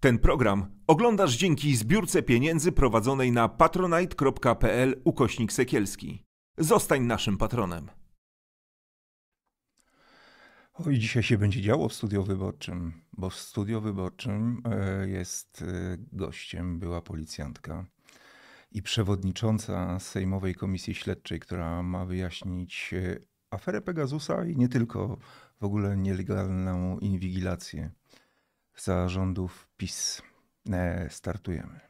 Ten program oglądasz dzięki zbiórce pieniędzy prowadzonej na patronite.pl ukośnik sekielski. Zostań naszym patronem. Oj, dzisiaj się będzie działo w studio wyborczym, bo w studio wyborczym e, jest e, gościem była policjantka i przewodnicząca Sejmowej Komisji Śledczej, która ma wyjaśnić e, aferę Pegasusa i nie tylko, w ogóle nielegalną inwigilację zarządów PiS. E, startujemy.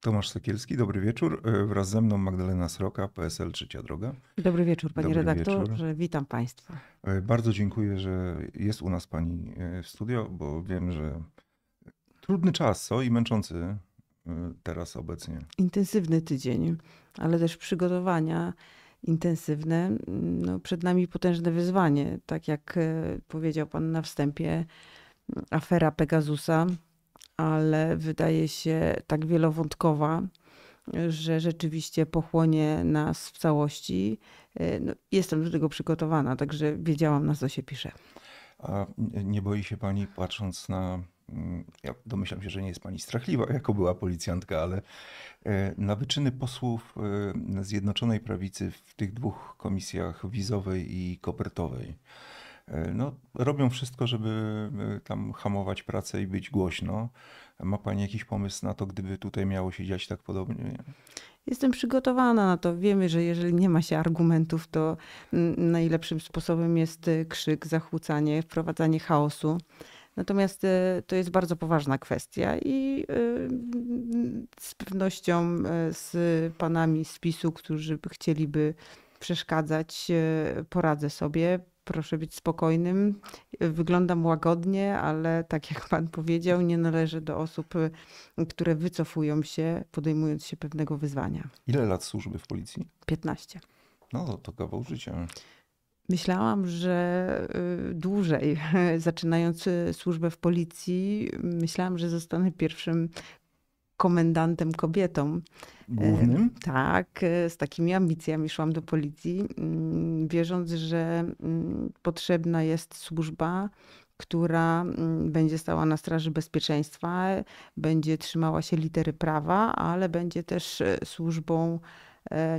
Tomasz Sekielski, dobry wieczór. E, wraz ze mną Magdalena Sroka, PSL Trzecia Droga. Dobry wieczór, panie dobry redaktorze. Wieczór. Witam państwa. E, bardzo dziękuję, że jest u nas pani w studio, bo wiem, że trudny czas, co i męczący Y, teraz obecnie? Intensywny tydzień, ale też przygotowania intensywne. Mm, no, przed nami potężne wyzwanie. Tak jak y, powiedział Pan na wstępie, mm, afera Pegasusa, ale wydaje się tak wielowątkowa, że rzeczywiście pochłonie nas w całości. Y, no, jestem do tego przygotowana, także wiedziałam, na co się pisze. A nie boi się Pani, patrząc na Mm, ja domyślam się, że nie jest pani strachliwa, jako była policjantka, ale e, na wyczyny posłów e, Zjednoczonej Prawicy w tych dwóch komisjach wizowej i kopertowej. E, no, robią wszystko, żeby tam hamować pracę i być głośno. Ma Pani jakiś pomysł na to, gdyby tutaj miało się dziać tak podobnie? Jestem przygotowana na to. Wiemy, że jeżeli nie ma się argumentów, to mm, najlepszym sposobem jest krzyk, zachłócanie, wprowadzanie chaosu. Natomiast y, to jest bardzo poważna kwestia i y, z pewnością y, z panami z PiSu, którzy chcieliby przeszkadzać, poradzę sobie. Proszę być spokojnym. Wyglądam łagodnie, ale tak jak pan powiedział, nie należy do osób, które wycofują się, podejmując się pewnego wyzwania. Ile lat służby w policji? 15. No to, to kawał życia. Myślałam, że y, dłużej, zaczynając y, służbę w policji, myślałam, że zostanę pierwszym komendantem kobietą. E, Głównym? Tak, e, z takimi ambicjami szłam do policji, mm, wierząc, że mm, potrzebna jest służba, która mm, będzie stała na straży bezpieczeństwa, będzie trzymała się litery prawa, ale będzie też e, służbą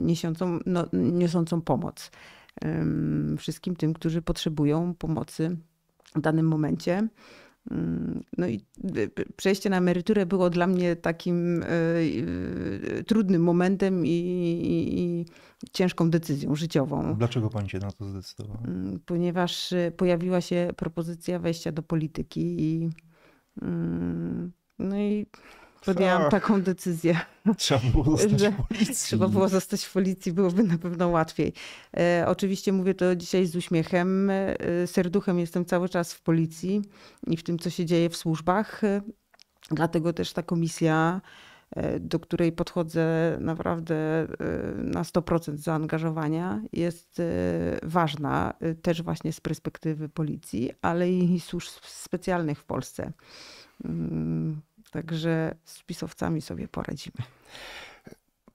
niesiącą, no, niosącą pomoc wszystkim tym, którzy potrzebują pomocy w danym momencie. Mm, no i y, y, przejście na emeryturę było dla mnie takim y, trudnym momentem i, i, i, ciężką decyzją życiową. Dlaczego pani się na to zdecydowała? Mm, ponieważ pojawiła się propozycja wejścia do polityki i mm, no i Podjęłam taką decyzję. Trzeba było zostać w policji. Trzeba było zostać w policji, byłoby na pewno łatwiej. E, oczywiście mówię to dzisiaj z uśmiechem. E, serduchem jestem cały czas w policji i w tym, co się dzieje w służbach. E, dlatego też ta komisja e, do której podchodzę naprawdę e, na 100% zaangażowania, jest e, ważna też właśnie z perspektywy policji, ale i służb specjalnych w Polsce. Mm, Także z pisowcami sobie poradzimy.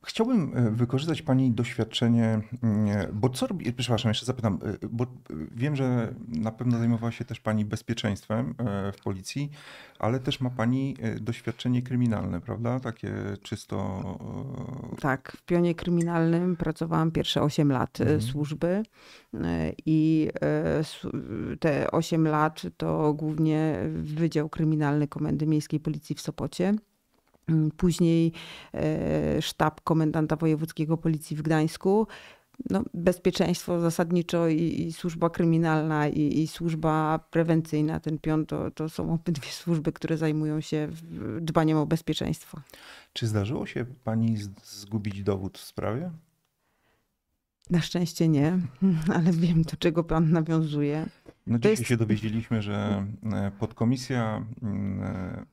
Chciałbym e, wykorzystać Pani doświadczenie, mm, bo co robi, przepraszam, jeszcze zapytam, e, bo wiem, że na pewno zajmowała się też Pani bezpieczeństwem e, w policji, ale też ma Pani doświadczenie kryminalne, prawda? Takie czysto... Tak, w pionie kryminalnym pracowałam pierwsze 8 lat mhm. służby i te 8 lat to głównie Wydział Kryminalny Komendy Miejskiej Policji w Sopocie. Mm, później e, sztab komendanta wojewódzkiego policji w Gdańsku no, bezpieczeństwo zasadniczo i, i służba kryminalna i, i, służba prewencyjna, ten pion, to, to są obydwie służby, które zajmują się dbaniem o bezpieczeństwo. Czy zdarzyło się pani zgubić dowód w sprawie? Na szczęście nie, ale wiem do czego pan nawiązuje. No dzisiaj jest... się dowiedzieliśmy, że e, podkomisja mm, e,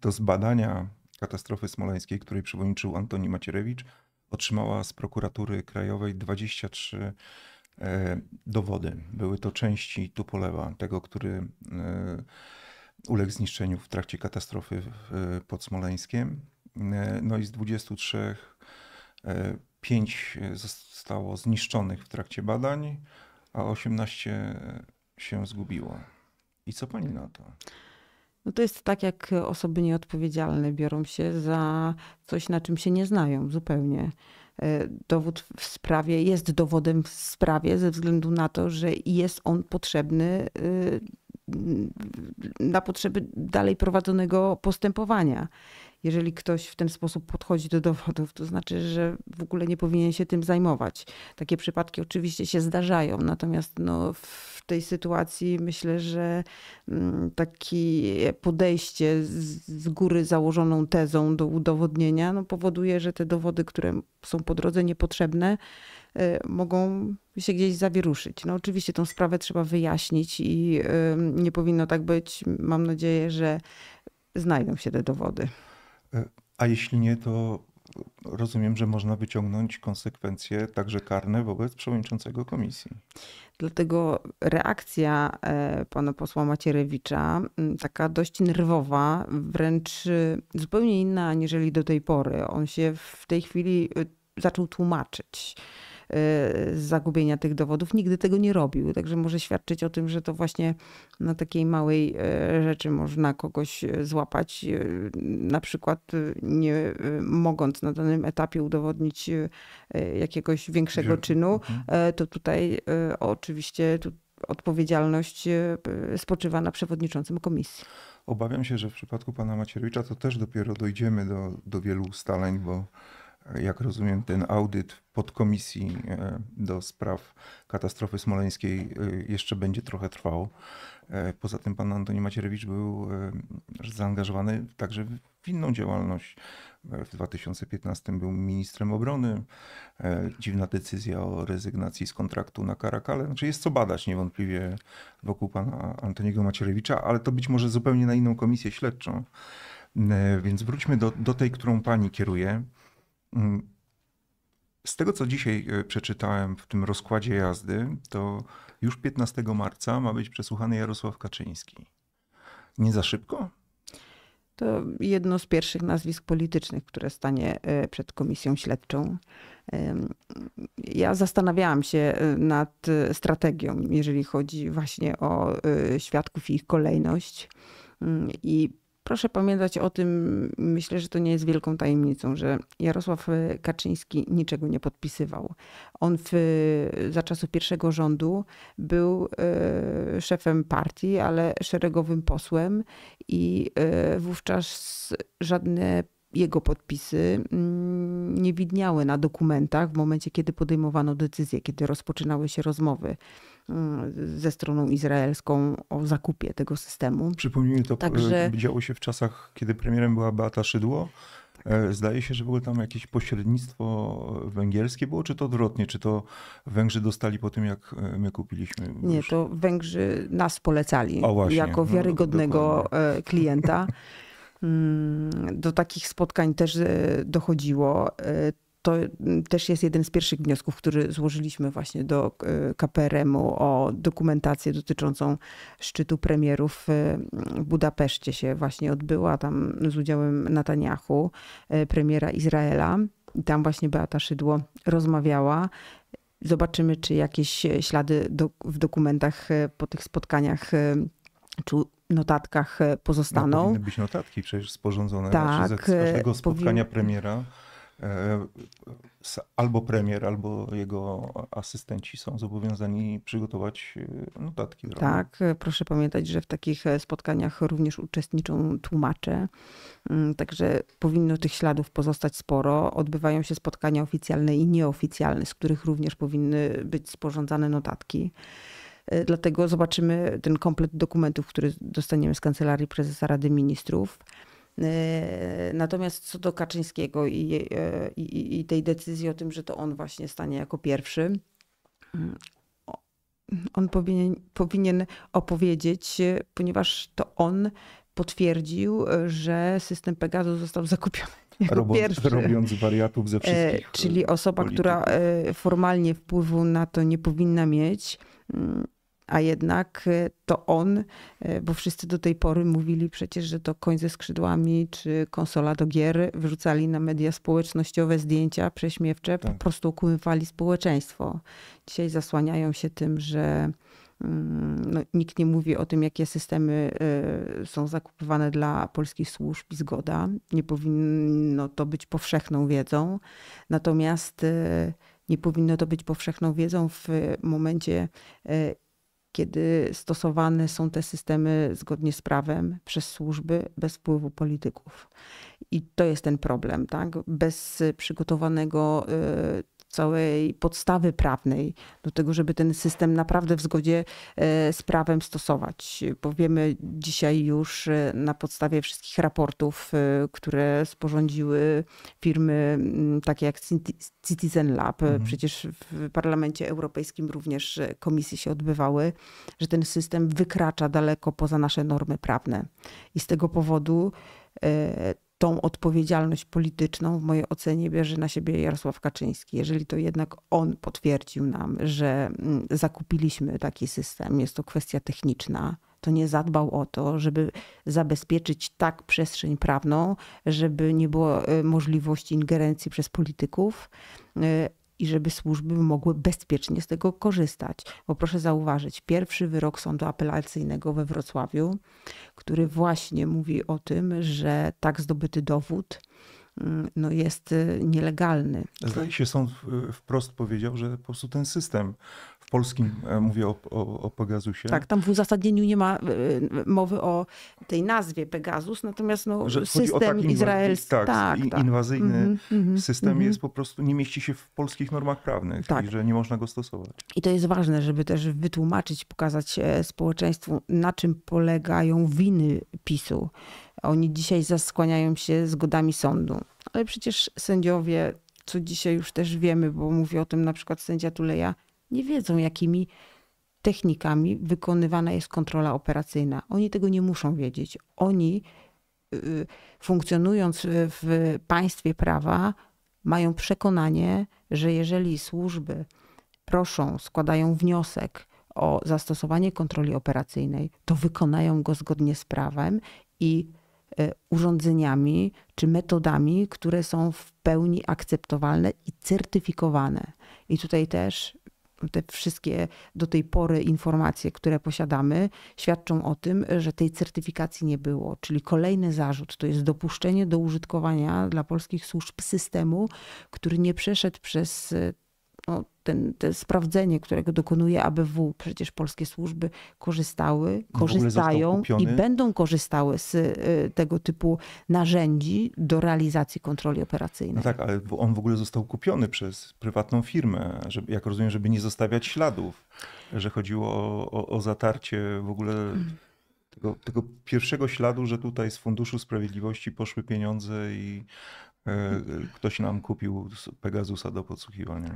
do zbadania katastrofy smoleńskiej, której przewodniczył Antoni Macierewicz, otrzymała z prokuratury krajowej 23 e, dowody. Były to części Tupolewa, tego, który e, uległ zniszczeniu w trakcie katastrofy pod Smoleńskiem. E, no i z 23 5 zostało zniszczonych w trakcie badań, a 18 się zgubiło. I co pani na to? No to jest tak, jak osoby nieodpowiedzialne biorą się za coś, na czym się nie znają zupełnie. E, dowód w sprawie jest dowodem w sprawie ze względu na to, że jest on potrzebny y, na potrzeby dalej prowadzonego postępowania jeżeli ktoś w ten sposób podchodzi do dowodów, to znaczy, że w ogóle nie powinien się tym zajmować. Takie przypadki oczywiście się zdarzają, natomiast no, w tej sytuacji myślę, że mm, takie podejście z góry założoną tezą do udowodnienia no, powoduje, że te dowody, które są po drodze niepotrzebne, e, mogą się gdzieś zawieruszyć. No oczywiście tą sprawę trzeba wyjaśnić i nie powinno tak być. Mam nadzieję, że znajdą się te dowody. E, a jeśli nie, to rozumiem, że można wyciągnąć konsekwencje także karne wobec przewodniczącego komisji. Dlatego reakcja e, pana posła Macierewicza, taka dość nerwowa, wręcz e, zupełnie inna aniżeli do tej pory. On się w tej chwili zaczął tłumaczyć. Y, z zagubienia tych dowodów. Nigdy tego nie robił, także może świadczyć o tym, że to właśnie na takiej małej y, rzeczy można kogoś y, złapać, na przykład nie mogąc na danym etapie udowodnić jakiegoś większego czynu, mhm. to tutaj oczywiście odpowiedzialność spoczywa na przewodniczącym komisji. Obawiam się, że w przypadku pana Macierewicza to też dopiero dojdziemy do, do wielu ustaleń, bo jak rozumiem, ten audyt podkomisji e, do spraw katastrofy smoleńskiej e, jeszcze będzie trochę trwał. E, poza tym pan Antoni Macierewicz był zaangażowany także w inną działalność. W 2015 był ministrem obrony. Dziwna decyzja o rezygnacji z kontraktu na Karakale. Znaczy jest co badać niewątpliwie wokół pana Antoniego Macierewicza, ale to być może zupełnie na inną komisję śledczą. Więc wróćmy do, do tej, którą pani kieruje. Mm. Z tego, co dzisiaj e, przeczytałem w tym rozkładzie jazdy, to już 15 marca ma być przesłuchany Jarosław Kaczyński. Nie za szybko? To jedno z pierwszych nazwisk politycznych, które stanie e, przed komisją śledczą. Ja zastanawiałam się e, nad strategią, jeżeli chodzi właśnie o świadków i ich kolejność. Mm, I Proszę pamiętać o tym, myślę, że to nie jest wielką tajemnicą, że Jarosław e, Kaczyński niczego nie podpisywał. On w, za czasów pierwszego rządu był e, szefem partii, ale szeregowym posłem i e, wówczas żadne jego podpisy mm, nie widniały na dokumentach w momencie, kiedy podejmowano decyzje, kiedy rozpoczynały się rozmowy. Y, ze stroną izraelską o zakupie tego systemu. Przypomnijmy, to Także... Y, działo się w czasach, kiedy premierem była Beata Szydło. Tak. E, zdaje się, że było tam jakieś pośrednictwo węgierskie było, czy to odwrotnie? Czy to Węgrzy dostali po tym, jak e, my kupiliśmy? Nie, to Węgrzy nas polecali jako no, wiarygodnego no, e, klienta. Mm, do takich spotkań też dochodziło to mm, też jest jeden z pierwszych wniosków, który złożyliśmy właśnie do e, KPRM-u o dokumentację dotyczącą szczytu premierów e, w Budapeszcie się właśnie odbyła, tam z udziałem Netanyahu, e, premiera Izraela. tam właśnie Beata Szydło rozmawiała. Zobaczymy, czy jakieś ślady do, w dokumentach po tych spotkaniach czy notatkach pozostaną. No, powinny być notatki przecież sporządzone tak, z każdego spotkania premiera E, albo premier, albo jego asystenci są zobowiązani przygotować e, notatki. Tak, e, proszę pamiętać, że w takich spotkaniach również uczestniczą tłumacze, mm, także powinno tych śladów pozostać sporo. Odbywają się spotkania oficjalne i nieoficjalne, z których również powinny być sporządzane notatki. Dlatego zobaczymy ten komplet dokumentów, który dostaniemy z Kancelarii Prezesa Rady Ministrów. E, natomiast co do Kaczyńskiego e, i, i, i tej decyzji o tym, że to on właśnie stanie jako pierwszy, mm, on powinien, powinien opowiedzieć, ponieważ to on potwierdził, że system Pegasus został zakupiony. Jako pierwszy. Robiąc wariatów ze e, wszystkich. Czyli osoba, polityków. która formalnie wpływu na to nie powinna mieć, mm, a jednak y, to on, y, bo wszyscy do tej pory mówili przecież, że to koń ze skrzydłami czy konsola do gier, wrzucali na media społecznościowe zdjęcia prześmiewcze, tak. po prostu ukływali społeczeństwo. Dzisiaj zasłaniają się tym, że mm, no, nikt nie mówi o tym, jakie systemy y, są zakupywane dla polskich służb i zgoda. Nie powinno to być powszechną wiedzą. Natomiast nie powinno to być powszechną wiedzą w momencie, kiedy stosowane są te systemy zgodnie z prawem przez służby bez wpływu polityków. I to jest ten problem, tak? Bez y, przygotowanego y, całej podstawy prawnej do tego, żeby ten system naprawdę w zgodzie y, z prawem stosować. Bo wiemy dzisiaj już na podstawie wszystkich raportów, które sporządziły firmy mm, takie jak Citizen Lab, mhm. przecież w Parlamencie Europejskim również komisje się odbywały, że ten system wykracza daleko poza nasze normy prawne. I z tego powodu tą odpowiedzialność polityczną, w mojej ocenie, bierze na siebie Jarosław Kaczyński. Jeżeli to jednak on potwierdził nam, że mm, zakupiliśmy taki system, jest to kwestia techniczna, to nie zadbał o to, żeby zabezpieczyć tak przestrzeń prawną, żeby nie było e, możliwości ingerencji przez polityków e, i żeby służby mogły bezpiecznie z tego korzystać. Bo proszę zauważyć, pierwszy wyrok sądu apelacyjnego we Wrocławiu, który właśnie mówi o tym, że tak zdobyty dowód mm, no jest y, nielegalny. Zdaje się, sąd wprost powiedział, że po prostu ten system polskim, e, mówię o, o, o Pegasusie. Tak, tam w uzasadnieniu nie ma e, mowy o tej nazwie Pegasus, natomiast no, tak system izraelski, tak, tak, tak, inwazyjny mm -hmm, system mm -hmm. jest po prostu, nie mieści się w polskich normach prawnych tak. i że nie można go stosować. I to jest ważne, żeby też wytłumaczyć, pokazać e, społeczeństwu, na czym polegają winy PiSu. Oni dzisiaj zaskłaniają się zgodami sądu, ale przecież sędziowie co dzisiaj już też wiemy, bo mówi o tym na przykład sędzia Tuleja, nie wiedzą, jakimi technikami wykonywana jest kontrola operacyjna. Oni tego nie muszą wiedzieć. Oni y, funkcjonując w państwie prawa, mają przekonanie, że jeżeli służby proszą, składają wniosek o zastosowanie kontroli operacyjnej, to wykonają go zgodnie z prawem i y, urządzeniami czy metodami, które są w pełni akceptowalne i certyfikowane. I tutaj też te wszystkie do tej pory informacje, które posiadamy, świadczą o tym, że tej certyfikacji nie było. Czyli kolejny zarzut to jest dopuszczenie do użytkowania dla polskich służb systemu, który nie przeszedł przez no, ten, sprawdzenie, którego dokonuje ABW, przecież polskie służby korzystały, korzystają i będą korzystały z y, tego typu narzędzi do realizacji kontroli operacyjnej. No tak, ale on w ogóle został kupiony przez prywatną firmę, żeby, jak rozumiem, żeby nie zostawiać śladów, że chodziło o, o, o zatarcie w ogóle. Tego, tego, pierwszego śladu, że tutaj z Funduszu Sprawiedliwości poszły pieniądze i E, ktoś nam kupił Pegasusa do podsłuchiwania.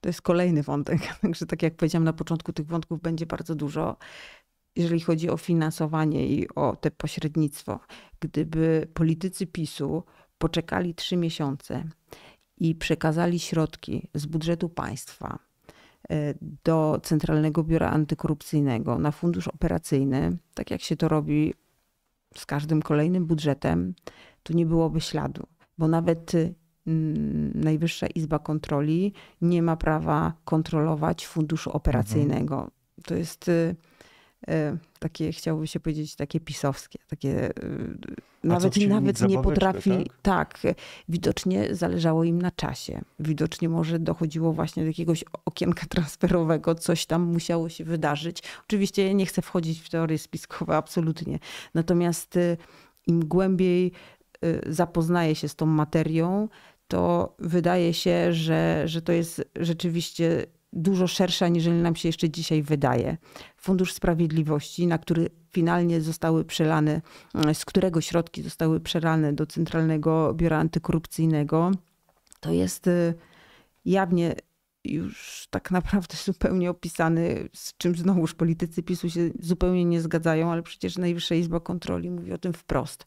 To jest kolejny wątek. Także tak jak powiedziałam na początku, tych wątków będzie bardzo dużo. Jeżeli chodzi o finansowanie i o te pośrednictwo, gdyby politycy PiSu poczekali trzy miesiące i przekazali środki z budżetu państwa e, do Centralnego Biura Antykorupcyjnego na fundusz operacyjny, tak jak się to robi z każdym kolejnym budżetem, tu nie byłoby śladu bo nawet y, Najwyższa Izba Kontroli nie ma prawa kontrolować funduszu operacyjnego. Mhm. To jest y, y, takie, chciałoby się powiedzieć, takie pisowskie, takie A nawet, nawet nie potrafi. Tak? tak? widocznie zależało im na czasie. Widocznie może dochodziło właśnie do jakiegoś okienka transferowego, coś tam musiało się wydarzyć. Oczywiście nie chcę wchodzić w teorie spiskowe, absolutnie. Natomiast im głębiej Y, zapoznaje się z tą materią, to wydaje się, że, że to jest rzeczywiście dużo szersza, niż nam się jeszcze dzisiaj wydaje. Fundusz Sprawiedliwości, na który finalnie zostały przelane, y, z którego środki zostały przelane do Centralnego Biura Antykorupcyjnego, to jest y, jawnie już tak naprawdę zupełnie opisany, z czym znowuż politycy PiSu się zupełnie nie zgadzają, ale przecież Najwyższa Izba Kontroli mówi o tym wprost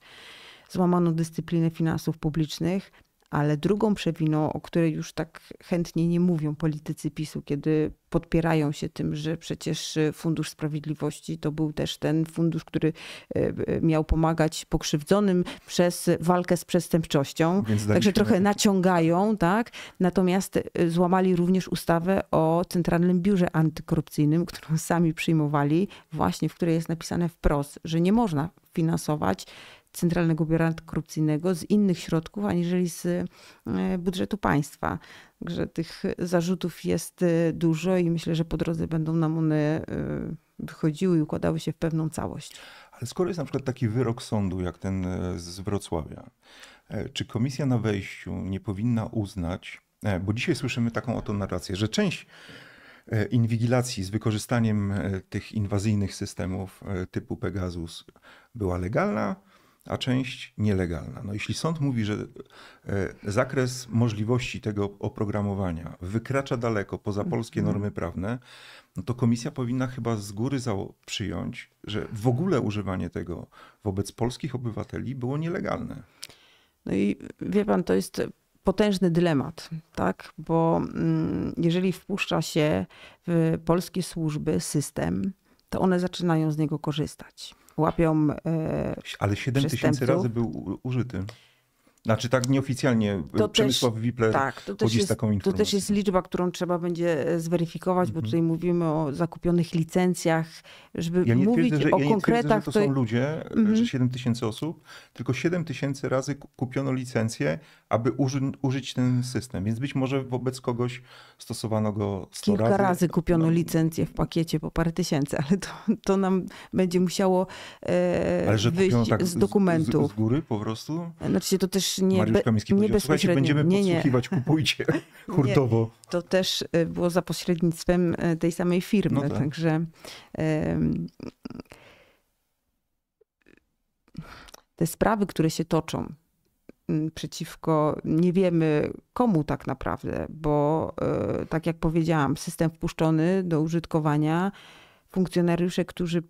złamano dyscyplinę finansów publicznych, ale drugą przewiną, o której już tak chętnie nie mówią politycy PiSu, kiedy podpierają się tym, że przecież y, Fundusz Sprawiedliwości to był też ten fundusz, który y, y, miał pomagać pokrzywdzonym przez walkę z przestępczością. Także trochę naciągają, tak? Natomiast złamali również ustawę o Centralnym Biurze Antykorupcyjnym, którą sami przyjmowali, właśnie w której jest napisane wprost, że nie można finansować Centralnego Biura Antykorupcyjnego z innych środków aniżeli z e, budżetu państwa. Także tych zarzutów jest e, dużo i myślę, że po drodze będą nam one e, wychodziły i układały się w pewną całość. Ale skoro jest na przykład taki wyrok sądu, jak ten z Wrocławia, czy komisja na wejściu nie powinna uznać, bo dzisiaj słyszymy taką oto narrację, że część inwigilacji z wykorzystaniem tych inwazyjnych systemów typu Pegasus była legalna, a część nielegalna. No, jeśli sąd mówi, że e, zakres możliwości tego oprogramowania wykracza daleko poza mhm. polskie mhm. normy prawne, no to komisja powinna chyba z góry przyjąć, że w ogóle używanie tego wobec polskich obywateli było nielegalne. No i wie pan, to jest potężny dylemat, tak? Bo mm, jeżeli wpuszcza się w polskie służby system, to one zaczynają z niego korzystać łapią. E, Ale 7 tysięcy razy był użyty. Znaczy tak nieoficjalnie e, to Przemysław też, Wipler tak, to też jest, taką informację. To też jest liczba, którą trzeba będzie e, zweryfikować, bo mm -hmm. tutaj mówimy o zakupionych licencjach, żeby ja mówić twierdzę, że, o ja konkretach. Twierdzę, to, to są ludzie, mm -hmm. że 7 mhm. tysięcy osób, tylko 7 tysięcy razy kupiono licencję, aby uży, użyć ten system, więc być może wobec kogoś stosowano go 100 Kilka razy. razy kupiono no. licencję w pakiecie po parę tysięcy, ale to, to nam będzie musiało e, ale że wyjść tak z, z dokumentu. Z, z góry po prostu? Znaczy to też nie, Mariusz nie będziemy nie, podsłuchiwać, kupujcie hurtowo. Nie. To też e, było za pośrednictwem e, tej samej firmy, no tak. także... te sprawy, które się toczą przeciwko nie wiemy komu tak naprawdę, bo e, tak jak powiedziałam, system wpuszczony do użytkowania funkcjonariusze, którzy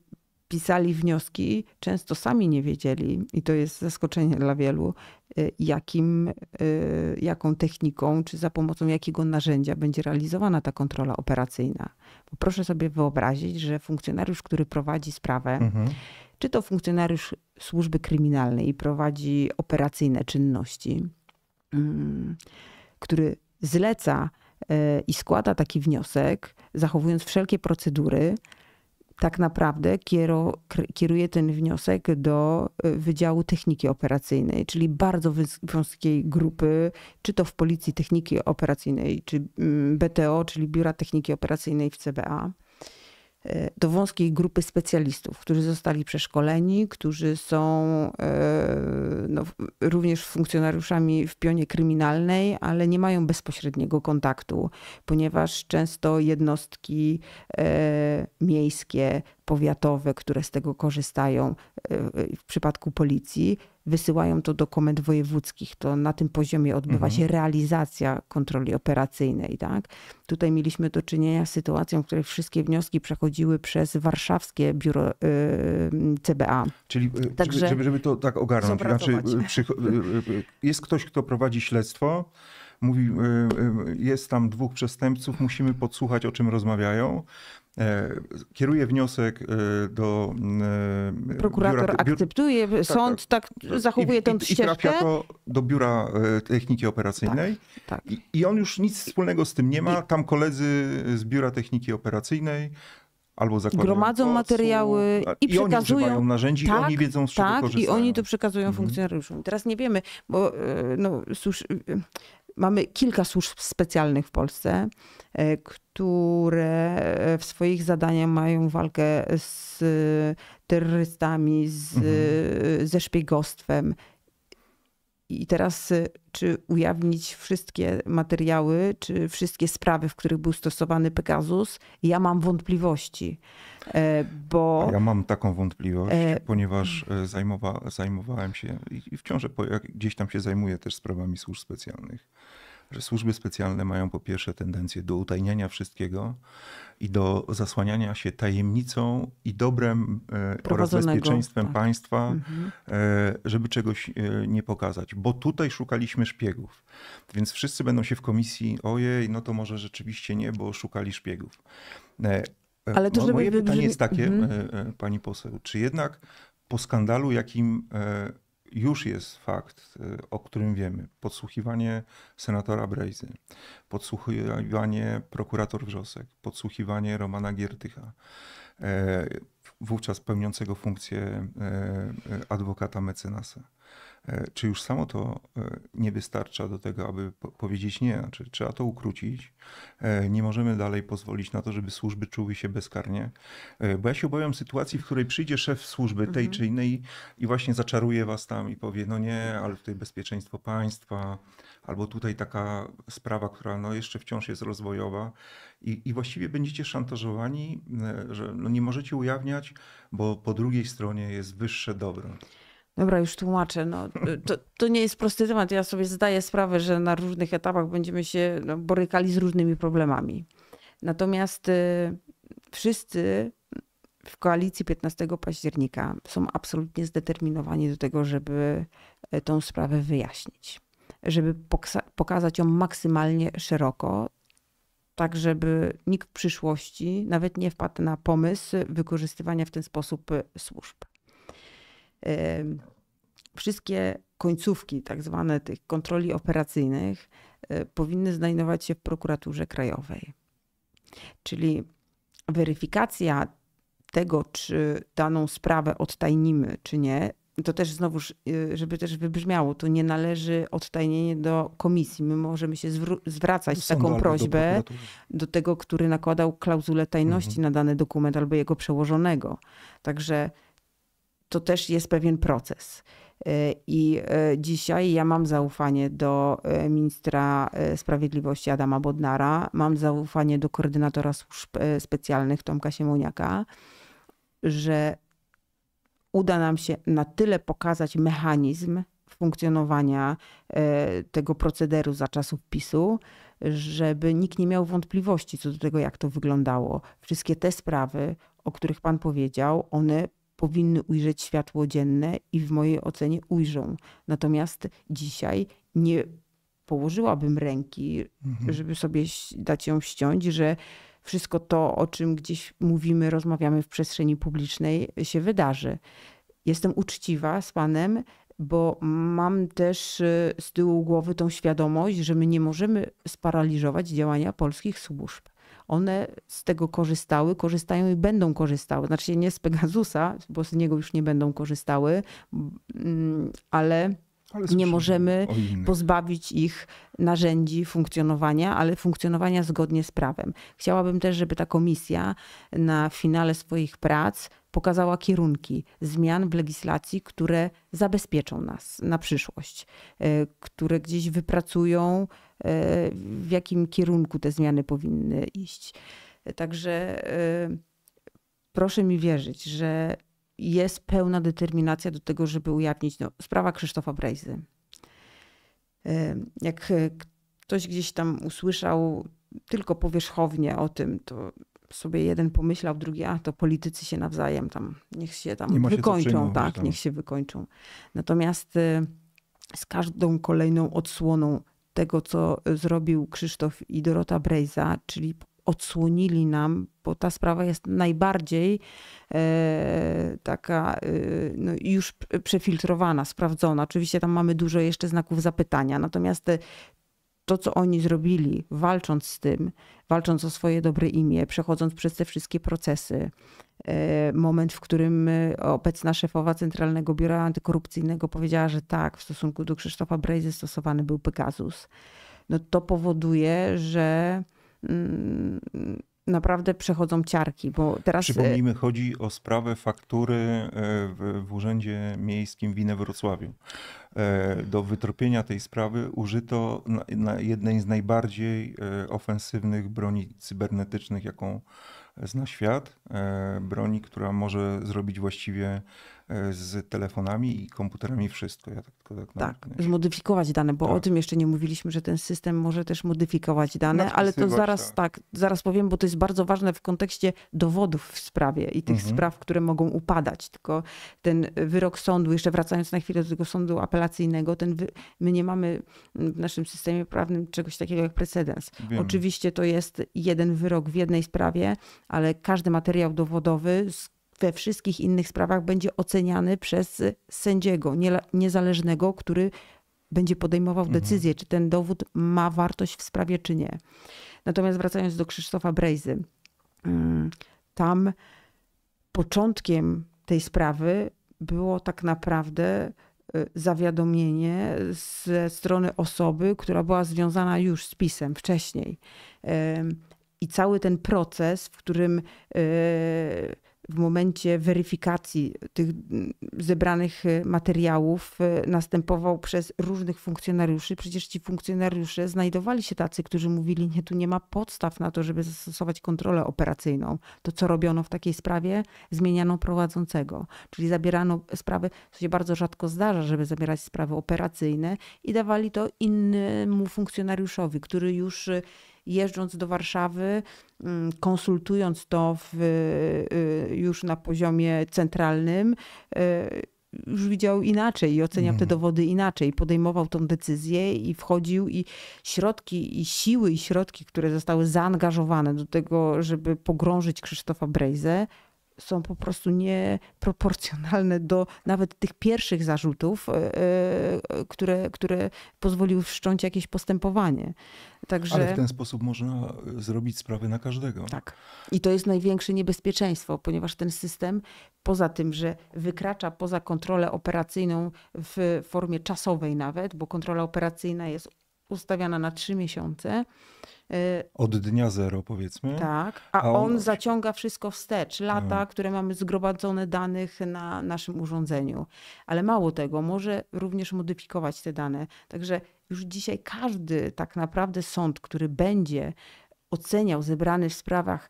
pisali wnioski, często sami nie wiedzieli, i to jest zaskoczenie dla wielu, y, jakim, y, jaką techniką czy za pomocą jakiego narzędzia będzie realizowana ta kontrola operacyjna. Bo proszę sobie wyobrazić, że funkcjonariusz, który prowadzi sprawę, mhm. czy to funkcjonariusz służby kryminalnej prowadzi operacyjne czynności, mm, który zleca y, i składa taki wniosek, zachowując wszelkie procedury, tak naprawdę kieru, kieruję ten wniosek do y, Wydziału Techniki Operacyjnej, czyli bardzo wąskiej grupy, czy to w Policji Techniki Operacyjnej, czy mm, BTO, czyli Biura Techniki Operacyjnej w CBA do wąskiej grupy specjalistów, którzy zostali przeszkoleni, którzy są e, no, również funkcjonariuszami w pionie kryminalnej, ale nie mają bezpośredniego kontaktu, ponieważ często jednostki e, miejskie, powiatowe, które z tego korzystają e, w przypadku policji, wysyłają to do komend wojewódzkich. To na tym poziomie odbywa mhm. się realizacja kontroli operacyjnej. Tak? Tutaj mieliśmy do czynienia z sytuacją, w której wszystkie wnioski przechodziły przez warszawskie biuro yy, CBA. Czyli y, Także żeby, żeby to tak ogarnąć, znaczy, y, y, jest ktoś, kto prowadzi śledztwo, mówi, jest tam dwóch przestępców, musimy podsłuchać, o czym rozmawiają. E, kieruje wniosek e, do. E, Prokurator biura, akceptuje, tak, tak. sąd tak, tak zachowuje ten tę ścieżkę. I trafia to do biura techniki operacyjnej. Tak, tak. I, I, on już nic wspólnego z tym nie ma. Tam koledzy z biura techniki operacyjnej. Albo zakładają Gromadzą pracu, materiały i, i przekazują. Oni narzędzi, tak, oni wiedzą, z czego tak, I oni to przekazują mhm. funkcjonariuszom. Teraz nie wiemy, bo no, mamy kilka służb specjalnych w Polsce, które e, w swoich zadaniach mają walkę z e, terrorystami, z, e, mhm. ze szpiegostwem. I teraz, czy ujawnić wszystkie materiały, czy wszystkie sprawy, w których był stosowany Pegasus? Ja mam wątpliwości, bo. Ja mam taką wątpliwość, e... ponieważ zajmowa... zajmowałem się i wciąż gdzieś tam się zajmuję też sprawami służb specjalnych że służby specjalne mają po pierwsze tendencję do utajniania wszystkiego i do zasłaniania się tajemnicą i dobrem e, oraz bezpieczeństwem tak. państwa, mhm. E, żeby czegoś e, nie pokazać. Bo tutaj szukaliśmy szpiegów. Więc wszyscy będą się w komisji, ojej, no to może rzeczywiście nie, bo szukali szpiegów. Ale to, żeby... Moje pytanie jest takie, mhm. pani poseł, czy jednak po skandalu, jakim już jest fakt, e, o którym wiemy. Podsłuchiwanie senatora Brejzy, podsłuchiwanie prokurator Wrzosek, podsłuchiwanie Romana Giertycha, e, wówczas pełniącego funkcję e, adwokata mecenasa. E, czy już samo to e, nie wystarcza do tego, aby powiedzieć nie? Czy trzeba to ukrócić. E, nie możemy dalej pozwolić na to, żeby służby czuły się bezkarnie. Bo ja się obawiam sytuacji, w której przyjdzie szef służby tej mhm. czy innej i właśnie zaczaruje was tam i powie, no nie, ale tutaj bezpieczeństwo państwa, albo tutaj taka sprawa, która no jeszcze wciąż jest rozwojowa i, i właściwie będziecie szantażowani, że no nie możecie ujawniać, bo po drugiej stronie jest wyższe dobro. Dobra, już tłumaczę. No, to, to nie jest prosty temat. Ja sobie zdaję sprawę, że na różnych etapach będziemy się no, borykali z różnymi problemami. Natomiast y, wszyscy w koalicji 15 października są absolutnie zdeterminowani do tego, żeby e, tą sprawę wyjaśnić, żeby pokazać ją maksymalnie szeroko, tak żeby nikt w przyszłości nawet nie wpadł na pomysł wykorzystywania w ten sposób e, służb. Wszystkie końcówki, tak zwane tych kontroli operacyjnych, e, powinny znajdować się w prokuraturze krajowej. Czyli weryfikacja tego, czy daną sprawę odtajnimy, czy nie, to też znowu, e, żeby też wybrzmiało, to nie należy odtajnienie do komisji. My możemy się zwracać z taką prośbę do, do, tego, który nakładał klauzulę tajności mhm. na dany dokument albo jego przełożonego. Także to też jest pewien proces. E, I e, dzisiaj ja mam zaufanie do e, ministra sprawiedliwości Adama Bodnara, mam zaufanie do koordynatora służb specjalnych Tomka Siemoniaka, że uda nam się na tyle pokazać mechanizm funkcjonowania tego procederu za czasów PiSu, żeby nikt nie miał wątpliwości co do tego, jak to wyglądało. Wszystkie te sprawy, o których Pan powiedział, one powinny ujrzeć światło dzienne i w mojej ocenie ujrzą. Natomiast dzisiaj nie położyłabym ręki, mhm. żeby sobie dać ją ściąć, że wszystko to, o czym gdzieś mówimy, rozmawiamy w przestrzeni publicznej, się wydarzy. Jestem uczciwa z Panem, bo mam też y, z tyłu głowy tą świadomość, że my nie możemy sparaliżować działania polskich służb one z tego korzystały, korzystają i będą korzystały. Znaczy nie z Pegasusa, bo z niego już nie będą korzystały, mm, ale nie możemy pozbawić ich narzędzi funkcjonowania, ale funkcjonowania zgodnie z prawem. Chciałabym też, żeby ta komisja na finale swoich prac pokazała kierunki zmian w legislacji, które zabezpieczą nas na przyszłość, e, które gdzieś wypracują, e, w jakim kierunku te zmiany powinny iść. Także e, proszę mi wierzyć, że jest pełna determinacja do tego, żeby ujawnić. No, sprawa Krzysztofa Brejzy. Jak e, ktoś gdzieś tam usłyszał tylko powierzchownie o tym, to sobie jeden pomyślał, drugi, a to politycy się nawzajem tam, niech się tam się wykończą, tak, tam. niech się wykończą. Natomiast e, z każdą kolejną odsłoną tego, co e, zrobił Krzysztof i Dorota Brejza, czyli odsłonili nam, bo ta sprawa jest najbardziej e, taka e, no już przefiltrowana, sprawdzona. Oczywiście tam mamy dużo jeszcze znaków zapytania, natomiast te, to, co oni zrobili, walcząc z tym, walcząc o swoje dobre imię, przechodząc przez te wszystkie procesy, e, moment, w którym e, obecna szefowa Centralnego Biura Antykorupcyjnego powiedziała, że tak, w stosunku do Krzysztofa Brejzy stosowany był Pegasus, no to powoduje, że Mm, naprawdę przechodzą ciarki, bo teraz... E, Przypomnijmy, chodzi o sprawę faktury e, w, w Urzędzie Miejskim w Wrocławiu. E, do wytropienia tej sprawy użyto na, na jednej z najbardziej ofensywnych broni cybernetycznych, jaką zna świat. Broni, która może zrobić właściwie E, z telefonami i komputerami wszystko. Ja tak, tylko tak, tak zmodyfikować dane, bo tak. o tym jeszcze nie mówiliśmy, że ten system może też modyfikować dane, no, ale to zaraz tak. tak. zaraz powiem, bo to jest bardzo ważne w kontekście dowodów w sprawie i tych mhm. spraw, które mogą upadać. Tylko ten wyrok sądu, jeszcze wracając na chwilę do tego sądu apelacyjnego, ten wy... my nie mamy w naszym systemie prawnym czegoś takiego jak precedens. Wiem. Oczywiście to jest jeden wyrok w jednej sprawie, ale każdy materiał dowodowy z we wszystkich innych sprawach będzie oceniany przez y, sędziego niezależnego, który będzie podejmował mhm. decyzję, czy ten dowód ma wartość w sprawie, czy nie. Natomiast wracając do Krzysztofa Brejzy, mm, tam początkiem tej sprawy było tak naprawdę y, zawiadomienie ze strony osoby, która była związana już z pisem wcześniej. I cały ten proces, w którym y, w momencie weryfikacji tych mm, zebranych y, materiałów y, następował przez różnych funkcjonariuszy. Przecież ci funkcjonariusze znajdowali się tacy, którzy mówili, nie, tu nie ma podstaw na to, żeby zastosować kontrolę operacyjną. To, co robiono w takiej sprawie, zmieniano prowadzącego. Czyli zabierano sprawy, co się bardzo rzadko zdarza, żeby zabierać sprawy operacyjne i dawali to innemu funkcjonariuszowi, który już y, jeżdżąc do Warszawy, mm, konsultując to w, y, y, już na poziomie centralnym, y, już widział inaczej i oceniał te mhm. dowody inaczej. Podejmował tą decyzję i wchodził i środki, i siły, i środki, które zostały zaangażowane do tego, żeby pogrążyć Krzysztofa Brejze, są po prostu nieproporcjonalne do nawet tych pierwszych zarzutów, e, e, które, które pozwoliły wszcząć jakieś postępowanie. Także... Ale w ten sposób można e, zrobić sprawy na każdego. Tak. I to jest największe niebezpieczeństwo, ponieważ ten system, poza tym, że wykracza poza kontrolę operacyjną w formie czasowej nawet, bo kontrola operacyjna jest ustawiana na trzy miesiące. Y, Od dnia zero powiedzmy. Tak, a, a on... on... zaciąga wszystko wstecz, lata, a. No. które mamy zgromadzone danych na naszym urządzeniu. Ale mało tego, może również modyfikować te dane. Także już dzisiaj każdy tak naprawdę sąd, który będzie oceniał zebrany w sprawach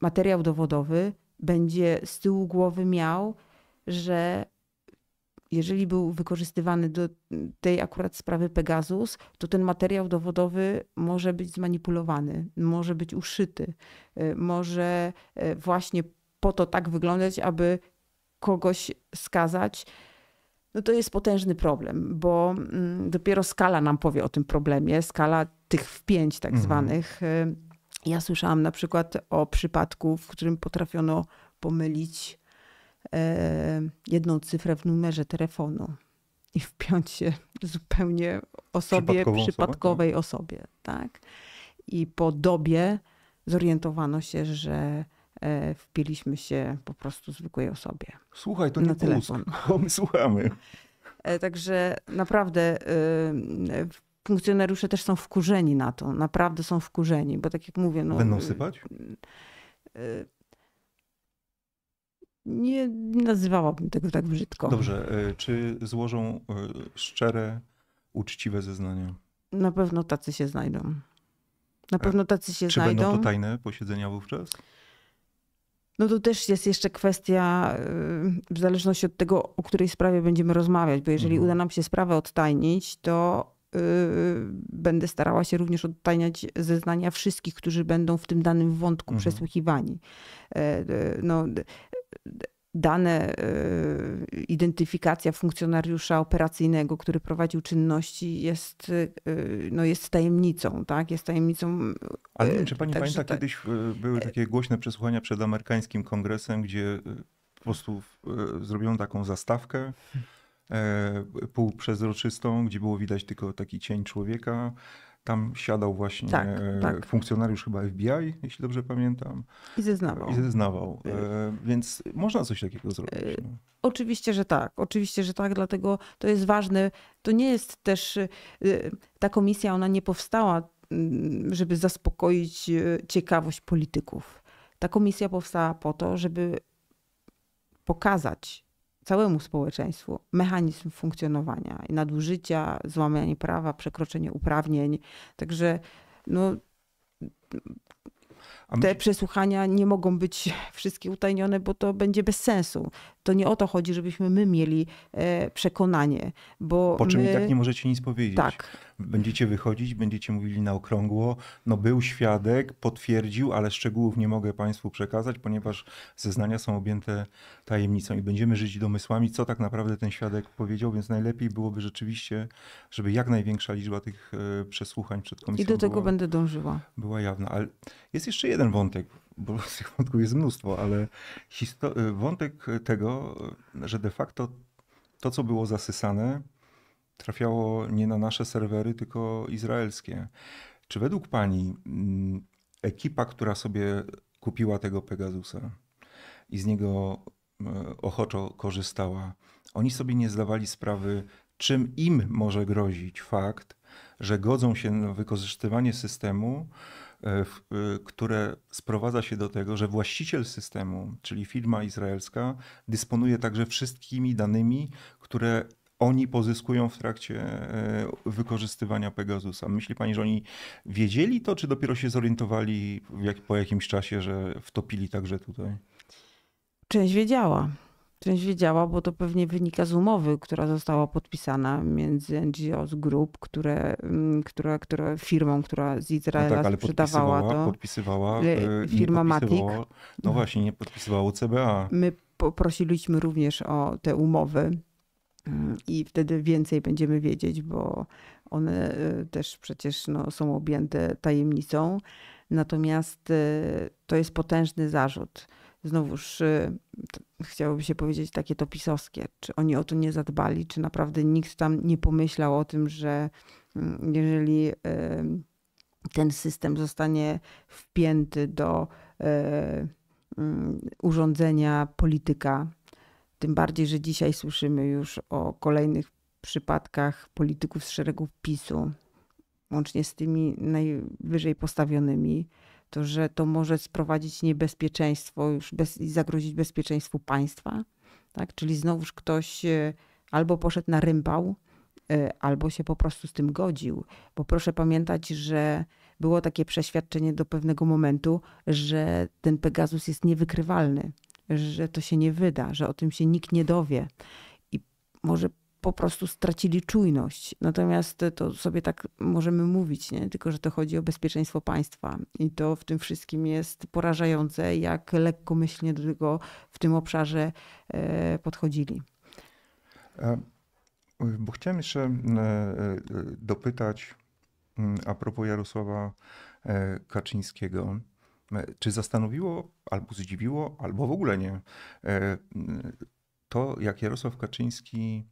materiał dowodowy, będzie z tyłu głowy miał, że jeżeli był wykorzystywany do tej akurat sprawy Pegasus, to ten materiał dowodowy może być zmanipulowany, może być uszyty, y, może y, właśnie po to tak wyglądać, aby kogoś skazać. No to jest potężny problem, bo mm, dopiero skala nam powie o tym problemie, skala tych wpięć tak mhm. zwanych. Y, ja słyszałam na przykład o przypadku, w którym potrafiono pomylić E, jedną cyfrę w numerze telefonu i wpiąć się zupełnie osobie, przypadkowej osobę, tak? osobie. Tak? I po dobie zorientowano się, że e, wpiliśmy się po prostu zwykłej osobie. Słuchaj, to nie telefon. My słuchamy. E, także naprawdę y, funkcjonariusze też są wkurzeni na to. Naprawdę są wkurzeni, bo tak jak mówię... No, Będą sypać? Y, y, nie nazywałabym tego tak brzydko. Dobrze, e, czy złożą e, szczere, uczciwe zeznania? Na pewno tacy się znajdą. Na e, pewno tacy się czy znajdą. Czy będą to tajne posiedzenia wówczas? No to też jest jeszcze kwestia, w zależności od tego, o której sprawie będziemy rozmawiać, bo jeżeli mhm. uda nam się sprawę odtajnić, to będę starała się również odtajniać zeznania wszystkich, którzy będą w tym danym wątku mhm. przesłuchiwani. no, dane, e, identyfikacja funkcjonariusza operacyjnego, który prowadził czynności, jest, e, no jest tajemnicą, tak? Jest tajemnicą. E, Ale czy pani pamięta, ta... kiedyś były takie głośne przesłuchania przed amerykańskim kongresem, gdzie po prostu zrobiono taką zastawkę półprzezroczystą, gdzie było widać tylko taki cień człowieka. Tam siadał właśnie tak, e, tak. funkcjonariusz chyba FBI, jeśli dobrze pamiętam. I zeznawał. I zeznawał. E, więc można coś takiego e, zrobić. No. Oczywiście, że tak. Oczywiście, że tak, dlatego to jest ważne. To nie jest też ta komisja, ona nie powstała, mm, żeby zaspokoić ciekawość polityków. Ta komisja powstała po to, żeby pokazać całemu społeczeństwu mechanizm funkcjonowania, nadużycia, złamanie prawa, przekroczenie uprawnień. Także no, te przesłuchania nie mogą być wszystkie utajnione, bo to będzie bez sensu to nie o to chodzi, żebyśmy my mieli e, przekonanie, bo Po czym my... i tak nie możecie nic powiedzieć. Tak. Będziecie wychodzić, będziecie mówili na okrągło, no był świadek, potwierdził, ale szczegółów nie mogę Państwu przekazać, ponieważ zeznania są objęte tajemnicą i będziemy żyć domysłami, co tak naprawdę ten świadek powiedział, więc najlepiej byłoby rzeczywiście, żeby jak największa liczba tych e, przesłuchań przed komisją I do tego była, będę dążyła. Była jawna, ale jest jeszcze jeden wątek, bo tych wątków jest mnóstwo, ale y, wątek tego, że de facto to, co było zasysane, trafiało nie na nasze serwery, tylko izraelskie. Czy według Pani mm, ekipa, która sobie kupiła tego Pegasusa i z niego y, ochoczo korzystała, oni sobie nie zdawali sprawy, czym im może grozić fakt, że godzą się na wykorzystywanie systemu, E, e, które sprowadza się do tego, że właściciel systemu, czyli firma izraelska, dysponuje także wszystkimi danymi, które oni pozyskują w trakcie e, wykorzystywania Pegasusa. Myśli pani, że oni wiedzieli to, czy dopiero się zorientowali jak, po jakimś czasie, że wtopili także tutaj? Część wiedziała. Część wiedziała, bo to pewnie wynika z umowy, która została podpisana między NGO z grup, które, które, mm, które firmą, która z Izraela no tak, ale sprzedawała podpisywała, to. Podpisywała le, y, y, firma Matik. No mhm. właśnie, nie podpisywała CBA. My poprosiliśmy również o te umowy y, i wtedy więcej będziemy wiedzieć, bo one też przecież no, są objęte tajemnicą. Natomiast to jest potężny zarzut znowuż y, chciałoby się powiedzieć takie to pisowskie. Czy oni o to nie zadbali, czy naprawdę nikt tam nie pomyślał o tym, że mm, jeżeli ten system zostanie wpięty do e, mm, urządzenia polityka, tym bardziej, że dzisiaj słyszymy już o kolejnych przypadkach polityków z szeregu PiSu, łącznie z tymi najwyżej postawionymi, to że to może sprowadzić niebezpieczeństwo już bez, i zagrozić bezpieczeństwu państwa. Tak? Czyli znowuż ktoś e, albo poszedł na rymbał, e, albo się po prostu z tym godził. Bo proszę pamiętać, że było takie przeświadczenie do pewnego momentu, że ten Pegasus jest niewykrywalny, że to się nie wyda, że o tym się nikt nie dowie. I może po prostu stracili czujność. Natomiast to sobie tak możemy mówić, nie? tylko że to chodzi o bezpieczeństwo państwa i to w tym wszystkim jest porażające, jak lekkomyślnie do tego w tym obszarze e, podchodzili. E, bo chciałem jeszcze e, dopytać mm, a propos Jarosława Kaczyńskiego. Czy zastanowiło, albo zdziwiło, albo w ogóle nie, to jak Jarosław Kaczyński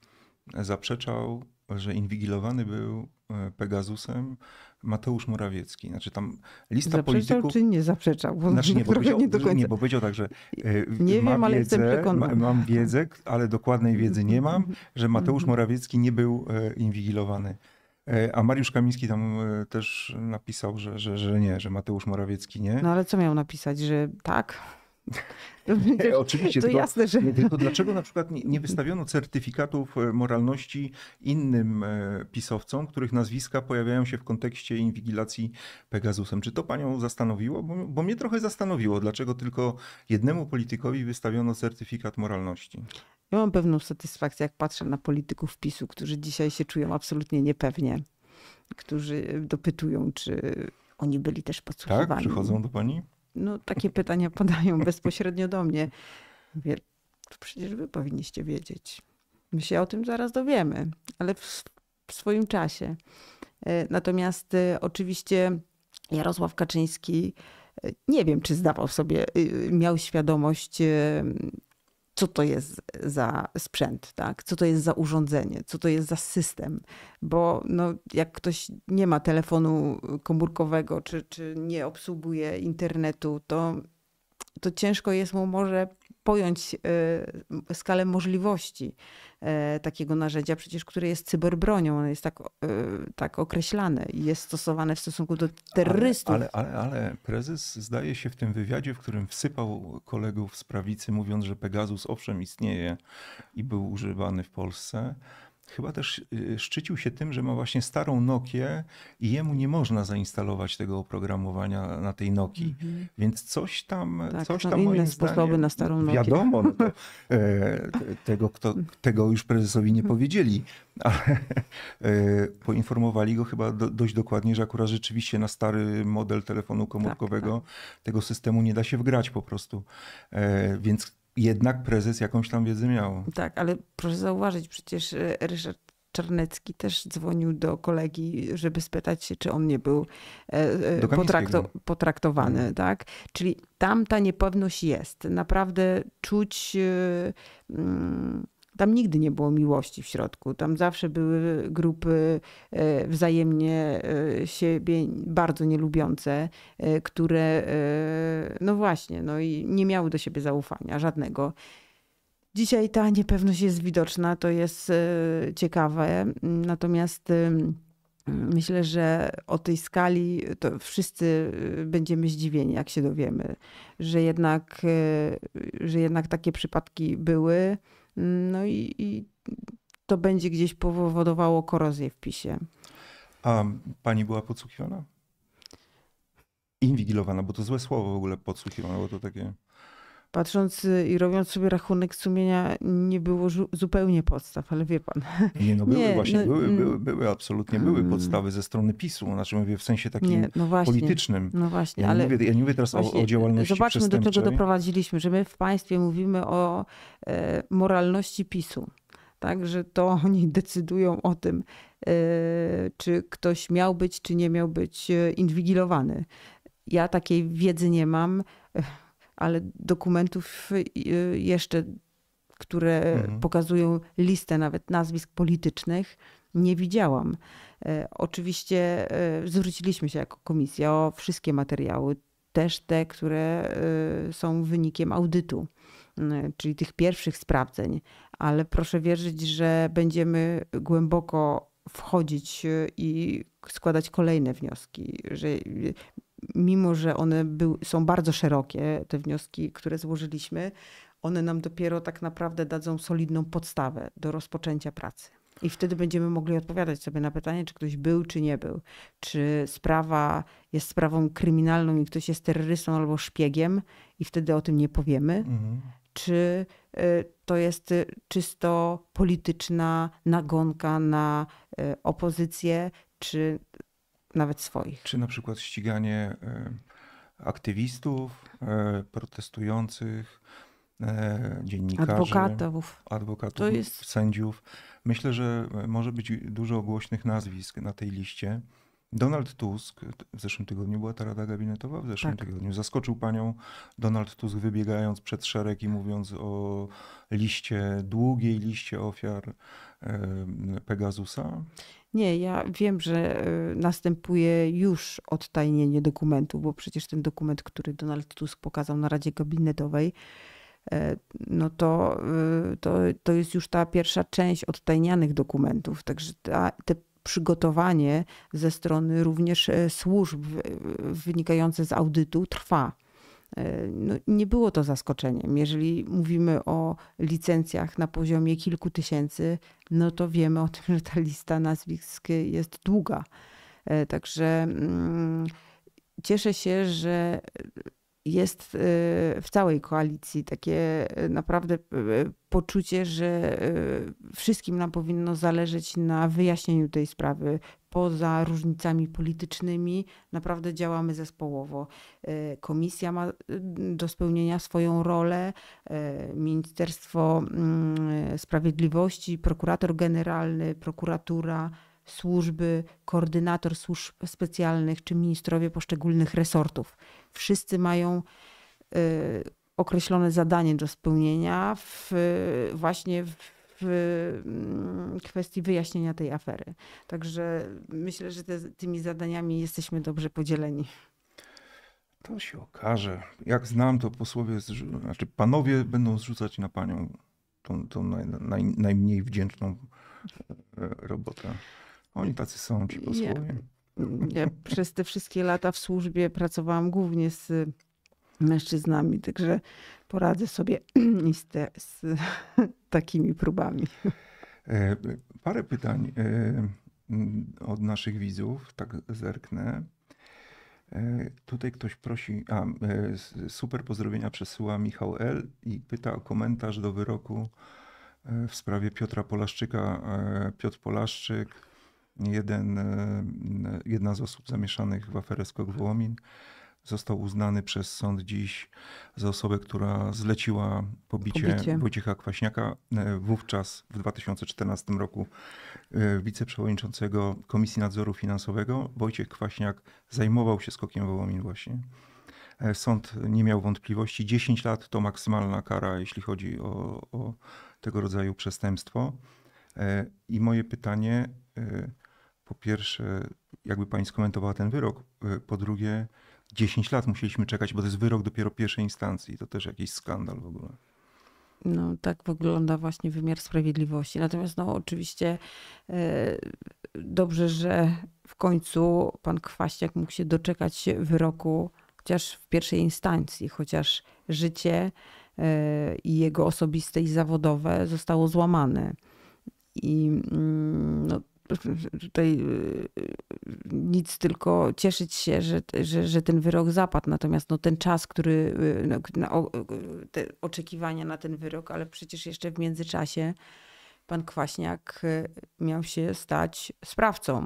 zaprzeczał, że inwigilowany był e, Pegasusem Mateusz Morawiecki. Znaczy tam lista zaprzeczał polityków... czy nie zaprzeczał? Bo znaczy nie, bo powiedział, nie, do końca. nie, bo powiedział tak, że e, nie mam, wiem, wiedzę, ma, mam wiedzę, ale dokładnej wiedzy nie mam, że Mateusz mhm. Morawiecki nie był e, inwigilowany. A Mariusz Kamiński tam też napisał, że, że, że nie, że Mateusz Morawiecki nie. No ale co miał napisać, że tak? To, nie, oczywiście, to tylko, jasne, że... Nie Tylko dlaczego na przykład nie, nie, wystawiono certyfikatów e, moralności innym e, pisowcom, których nazwiska pojawiają się w kontekście inwigilacji Pegasusem? Czy to panią zastanowiło? Bo, bo mnie trochę zastanowiło, dlaczego tylko jednemu politykowi wystawiono certyfikat moralności. Ja mam pewną satysfakcję, jak patrzę na polityków PiSu, którzy dzisiaj się czują absolutnie niepewnie, którzy dopytują, czy oni byli też podsłuchiwani. Tak? Przychodzą do pani? no, takie pytania padają bezpośrednio do mnie. Mówię, to przecież wy powinniście wiedzieć. My się o tym zaraz dowiemy, ale w, w swoim czasie. E, natomiast e, oczywiście Jarosław Kaczyński, e, nie wiem, czy zdawał sobie, miał świadomość co to jest za sprzęt, tak? co to jest za urządzenie, co to jest za system. Bo no, jak ktoś nie ma telefonu komórkowego czy, czy nie obsługuje internetu, to, to ciężko jest mu może pojąć y, skalę możliwości e, takiego narzędzia, przecież które jest cyberbronią, ono jest tak, y, tak określane i jest stosowane w stosunku do terrorystów. Ale, ale, ale, ale prezes zdaje się w tym wywiadzie, w którym wsypał kolegów z prawicy, mówiąc, że Pegasus owszem istnieje i był używany w Polsce, chyba też y, szczycił się tym, że ma właśnie starą Nokię i jemu nie można zainstalować tego oprogramowania na tej Nokii. Mhm. Więc coś tam, tak, coś tam moim zdaniem, na starą no, Nokię. Wiadomo, no to, e, tego, kto, tego już prezesowi nie powiedzieli, ale e, poinformowali go chyba do, dość dokładnie, że akurat rzeczywiście na stary model telefonu komórkowego tak, tak. tego systemu nie da się wgrać po prostu. E, więc jednak prezes jakąś tam wiedzę miał. Tak, ale proszę zauważyć, przecież e, Ryszard Czarnecki też dzwonił do kolegi, żeby spytać się, czy on nie był e, e, potrakto potraktowany. Hmm. Tak? Czyli tam ta niepewność jest. Naprawdę czuć. Mm, tam nigdy nie było miłości w środku. Tam zawsze były grupy e, wzajemnie e, siebie bardzo nielubiące, e, które, no właśnie, no i nie miały do siebie zaufania żadnego. Dzisiaj ta niepewność jest widoczna, to jest ciekawe. Natomiast myślę, że o tej skali to wszyscy będziemy zdziwieni, jak się dowiemy, że jednak, że jednak takie przypadki były. No i, i to będzie gdzieś powodowało korozję w PiSie. A pani była podsłuchiwana? Inwigilowana, bo to złe słowo w ogóle podsłuchiwana, bo to takie patrząc y, i robiąc sobie rachunek sumienia, nie było zupełnie podstaw, ale wie pan. Nie, no były nie, właśnie, no, były, mm. były, były, absolutnie były mm. podstawy ze strony PiSu, znaczy mówię w sensie takim nie, no właśnie, politycznym. No właśnie, ja ale... Nie mówię, ja nie mówię teraz właśnie, o, o działalności Zobaczmy, do czego doprowadziliśmy, że my w państwie mówimy o e, moralności PiSu. Tak, że to oni decydują o tym, e, czy ktoś miał być, czy nie miał być e, inwigilowany. Ja takiej wiedzy nie mam ale dokumentów y, y, jeszcze, które mhm. pokazują listę nawet nazwisk politycznych, nie widziałam. E, oczywiście e, zwróciliśmy się jako komisja o wszystkie materiały, też te, które e, są wynikiem audytu, czyli tych pierwszych sprawdzeń, ale proszę wierzyć, że będziemy głęboko wchodzić i składać kolejne wnioski, że mimo że one był, są bardzo szerokie, te wnioski, które złożyliśmy, one nam dopiero tak naprawdę dadzą solidną podstawę do rozpoczęcia pracy. I wtedy będziemy mogli odpowiadać sobie na pytanie, czy ktoś był, czy nie był. Czy sprawa jest sprawą kryminalną i ktoś jest terrorystą albo szpiegiem, i wtedy o tym nie powiemy. Mhm. Czy e, to jest czysto polityczna nagonka na e, opozycję, czy nawet swoich. Czy na przykład ściganie e, aktywistów, e, protestujących, e, dziennikarzy, adwokatów, adwokatów jest... sędziów. Myślę, że może być dużo głośnych nazwisk na tej liście. Donald Tusk, w zeszłym tygodniu była ta rada gabinetowa, w zeszłym tak. tygodniu zaskoczył panią Donald Tusk wybiegając przed szereg i mówiąc o liście, długiej liście ofiar Pegasusa. Nie, ja wiem, że y, następuje już odtajnienie dokumentu, bo przecież ten dokument, który Donald Tusk pokazał na Radzie Gabinetowej, e, no to, y, to, to jest już ta pierwsza część odtajnianych dokumentów. Także ta, te przygotowanie ze strony również e, służb wynikające z audytu trwa. E, no, nie było to zaskoczeniem. Jeżeli mówimy o licencjach na poziomie kilku tysięcy, no to wiemy o tym, że ta lista nazwisk jest długa. E, także mm, cieszę się, że jest y, w całej koalicji takie y, naprawdę y, poczucie, że wszystkim nam powinno zależeć na wyjaśnieniu tej sprawy. Poza różnicami politycznymi naprawdę działamy zespołowo. Komisja ma do spełnienia swoją rolę, Ministerstwo mm, Sprawiedliwości, prokurator generalny, prokuratura służby, koordynator służb specjalnych czy ministrowie poszczególnych resortów. Wszyscy mają y, określone zadanie do spełnienia w, właśnie w w mm, kwestii wyjaśnienia tej afery. Także myślę, że te, tymi zadaniami jesteśmy dobrze podzieleni. To się okaże. Jak znam, to posłowie, znaczy panowie będą zrzucać na panią tą, tą naj, naj, najmniej wdzięczną e, robotę. Oni tacy są, ci posłowie. Ja, ja przez te wszystkie lata w służbie pracowałam głównie z mężczyznami, także poradzę sobie z, te, z takimi próbami. E, parę pytań e, mm, od naszych widzów, tak zerknę. E, tutaj ktoś prosi, a super pozdrowienia przesyła Michał L. i pyta o komentarz do wyroku w sprawie Piotra Polaszczyka. Piotr Polaszczyk Jeden, e, jedna z osób zamieszanych w aferę Skok Wołomin został uznany przez sąd dziś za osobę, która zleciła pobicie, pobicie. Wojciecha Kwaśniaka, e, wówczas w 2014 roku e, wiceprzewodniczącego Komisji Nadzoru Finansowego. Wojciech Kwaśniak zajmował się skokiem Wołomin właśnie. Sąd nie miał wątpliwości. 10 lat to maksymalna kara, jeśli chodzi o, o tego rodzaju przestępstwo. I moje pytanie, po pierwsze, jakby pani skomentowała ten wyrok, y, po drugie, 10 lat musieliśmy czekać, bo to jest wyrok dopiero pierwszej instancji. To też jakiś skandal w ogóle. No, tak wygląda właśnie wymiar sprawiedliwości. Natomiast, no, oczywiście y, dobrze, że w końcu pan Kwaśniak mógł się doczekać wyroku, chociaż w pierwszej instancji, chociaż życie y, i jego osobiste i zawodowe zostało złamane. I mm, no, tutaj y, nic, tylko cieszyć się, że, że, że ten wyrok zapadł. Natomiast no, ten czas, który, y, no, y, te oczekiwania na ten wyrok, ale przecież jeszcze w międzyczasie pan Kwaśniak miał się stać sprawcą.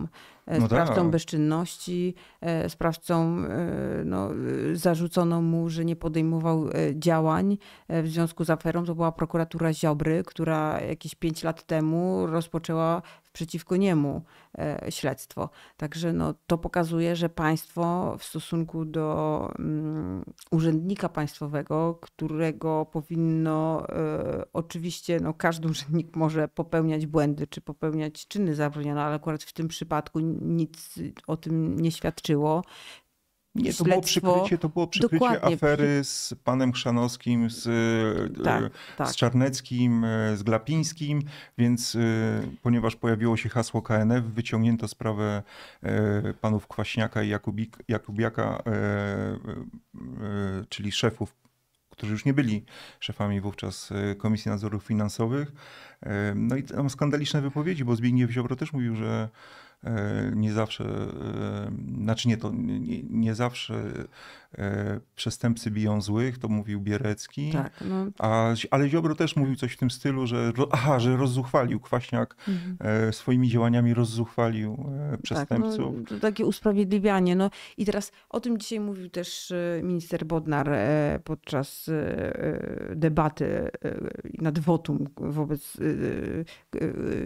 E, no tak, sprawcą tak. bezczynności, e, sprawcą, e, no, zarzucono mu, że nie podejmował działań w związku z aferą. To była prokuratura Ziobry, która jakieś pięć lat temu rozpoczęła przeciwko niemu e, śledztwo. Także no, to pokazuje, że państwo w stosunku do mm, urzędnika państwowego, którego powinno e, oczywiście, no, każdy urzędnik może popełniać błędy czy popełniać czyny zabronione, ale akurat w tym przypadku nic o tym nie świadczyło, nie, to było przykrycie, to było przykrycie Dokładnie. afery z panem Chrzanowskim, z, tak, tak. z tak. Czarneckim, e, z Glapińskim, więc e, ponieważ pojawiło się hasło KNF, wyciągnięto sprawę panów Kwaśniaka i Jakubik, Jakubiaka, czyli szefów którzy już nie byli szefami wówczas Komisji Nadzorów Finansowych. No i tam skandaliczne wypowiedzi, bo Zbigniew Ziobro też mówił, że E, nie zawsze, e, znaczy nie, to nie, nie zawsze e, przestępcy biją złych, to mówił Bierecki, tak, no. a, ale Ziobro też mówił coś w tym stylu, że, aha, że rozzuchwalił Kwaśniak mhm. swoimi działaniami, rozzuchwalił przestępców. Tak, no, takie usprawiedliwianie. No i teraz o tym dzisiaj mówił też minister Bodnar podczas debaty nad wotum wobec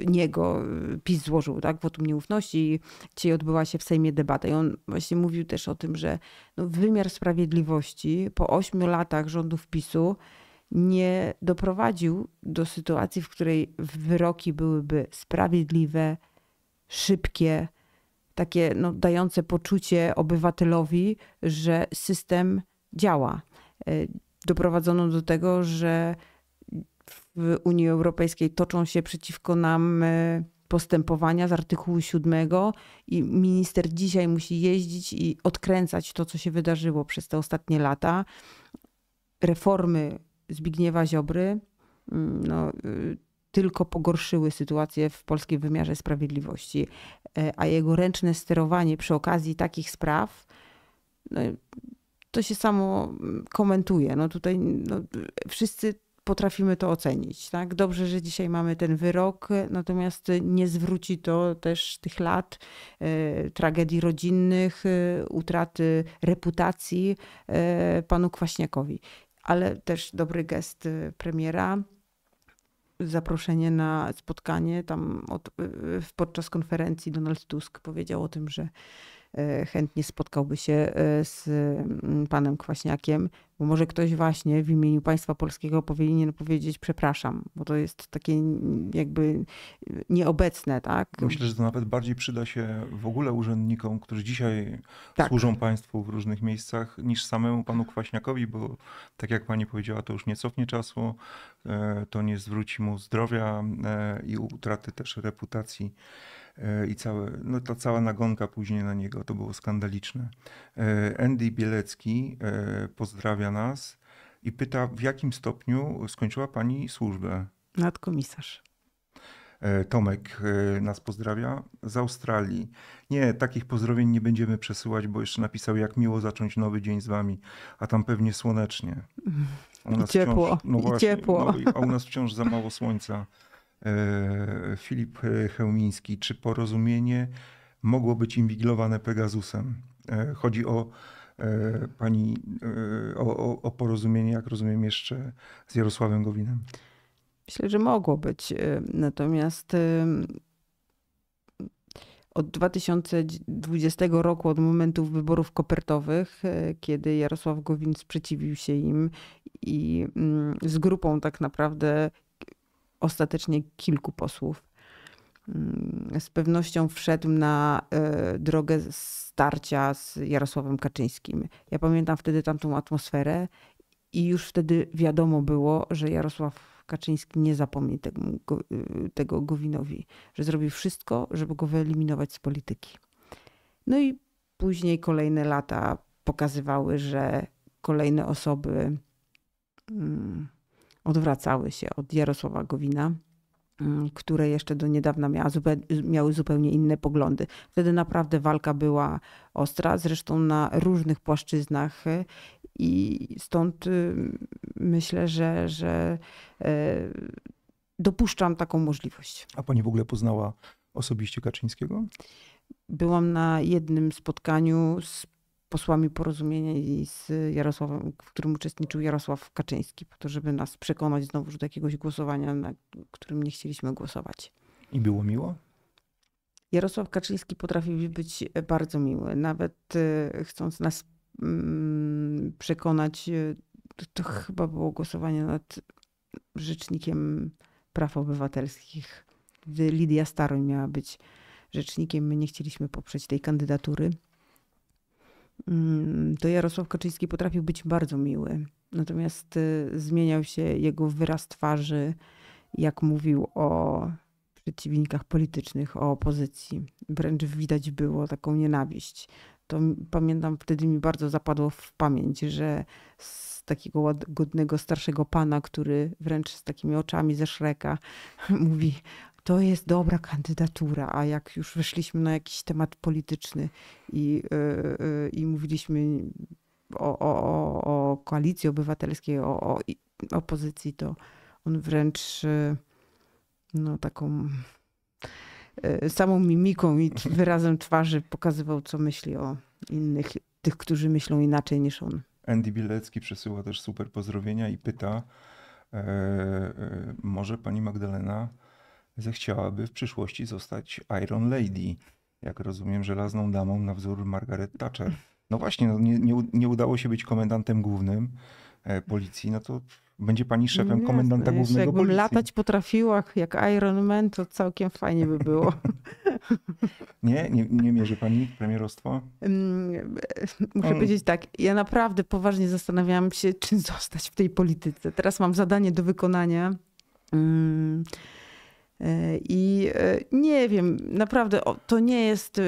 niego. PiS złożył tak, wotum nieufności Sprawiedliwości. odbyła się w Sejmie debata i on właśnie mówił też o tym, że no wymiar sprawiedliwości po ośmiu latach rządów PiSu nie doprowadził do sytuacji, w której wyroki byłyby sprawiedliwe, szybkie, takie no, dające poczucie obywatelowi, że system działa. E, doprowadzono do tego, że w Unii Europejskiej toczą się przeciwko nam e, postępowania z artykułu 7 i minister dzisiaj musi jeździć i odkręcać to, co się wydarzyło przez te ostatnie lata. Reformy Zbigniewa Ziobry mm, no, y, tylko pogorszyły sytuację w polskim wymiarze sprawiedliwości, e, a jego ręczne sterowanie przy okazji takich spraw no, to się samo mm, komentuje. No tutaj no, wszyscy potrafimy to ocenić. Tak? Dobrze, że dzisiaj mamy ten wyrok, natomiast nie zwróci to też tych lat e, tragedii rodzinnych, e, utraty reputacji e, panu Kwaśniakowi. Ale też dobry gest premiera zaproszenie na spotkanie. Tam od, podczas konferencji Donald Tusk powiedział o tym, że E, chętnie spotkałby się e, z mm, panem Kwaśniakiem, bo może ktoś właśnie w imieniu państwa polskiego powinien powiedzieć przepraszam, bo to jest takie jakby e, nieobecne, tak? Myślę, że to nawet bardziej przyda się w ogóle urzędnikom, którzy dzisiaj tak. służą państwu w różnych miejscach, niż samemu panu Kwaśniakowi, bo tak jak pani powiedziała, to już nie cofnie czasu, to nie zwróci mu zdrowia i utraty też reputacji i całe, no ta cała nagonka później na niego, to było skandaliczne. E, Andy Bielecki e, pozdrawia nas i pyta, w jakim stopniu skończyła pani służbę? Nadkomisarz. E, Tomek nas pozdrawia z Australii. Nie, takich pozdrowień nie będziemy przesyłać, bo jeszcze napisał, jak miło zacząć nowy dzień z wami, a tam pewnie słonecznie. Mm, u I ciepło. Wciąż, no i właśnie, ciepło. No, a u nas wciąż za mało słońca. E, Filip Chełmiński, czy porozumienie mogło być inwigilowane Pegasusem? E, chodzi o e, pani, o, o porozumienie, jak rozumiem, jeszcze z Jarosławem Gowinem. Myślę, że mogło być. Natomiast od 2020 roku, od momentu wyborów kopertowych, kiedy Jarosław Gowin sprzeciwił się im i mm, z grupą tak naprawdę ostatecznie kilku posłów. Mm, z pewnością wszedł na e, drogę starcia z Jarosławem Kaczyńskim. Ja pamiętam wtedy tamtą atmosferę i już wtedy wiadomo było, że Jarosław Kaczyński nie zapomni tego, e, tego Gowinowi, że zrobi wszystko, żeby go wyeliminować z polityki. No i później kolejne lata pokazywały, że kolejne osoby. Hmm, odwracały się od Jarosława Gowina, mm, które jeszcze do niedawna miały zupełnie inne poglądy. Wtedy naprawdę walka była ostra, zresztą na różnych płaszczyznach y, i stąd y, myślę, że, że e, dopuszczam taką możliwość. A pani w ogóle poznała osobiście Kaczyńskiego? Byłam na jednym spotkaniu z posłami porozumienia i z Jarosławem, w którym uczestniczył Jarosław Kaczyński, po to, żeby nas przekonać znowu do jakiegoś głosowania, na którym nie chcieliśmy głosować. I było miło? Jarosław Kaczyński potrafił być bardzo miły, nawet e, chcąc nas mm, przekonać, e, to chyba było głosowanie nad Rzecznikiem Praw Obywatelskich. Gdy Lidia Staroń miała być rzecznikiem, my nie chcieliśmy poprzeć tej kandydatury. Mm, to Jarosław Kaczyński potrafił być bardzo miły. Natomiast y, zmieniał się jego wyraz twarzy, jak mówił o przeciwnikach politycznych, o opozycji. Wręcz widać było taką nienawiść. To pamiętam, wtedy mi bardzo zapadło w pamięć, że z takiego łagodnego, starszego pana, który wręcz z takimi oczami ze szreka mówi: to jest dobra kandydatura, a jak już weszliśmy na jakiś temat polityczny i, y, y, i mówiliśmy o, o, o, o koalicji obywatelskiej, o, o opozycji, to on wręcz y, no, taką samą mimiką i wyrazem twarzy pokazywał, co myśli o innych, tych, którzy myślą inaczej niż on. Andy Bilecki przesyła też super pozdrowienia i pyta, e, e, może pani Magdalena zechciałaby w przyszłości zostać Iron Lady, jak rozumiem, żelazną damą na wzór Margaret Thatcher. No właśnie, no nie, nie, nie udało się być komendantem głównym e, policji, no to będzie pani szefem no komendanta głównego policji. Jakbym latać potrafiła jak Iron Man, to całkiem fajnie by było. nie? nie? Nie mierzy pani premierostwa. Mm, muszę powiedzieć tak, ja naprawdę poważnie zastanawiałam się, czy zostać w tej polityce. Teraz mam zadanie do wykonania. Hmm E, I e, nie wiem, naprawdę to nie jest e,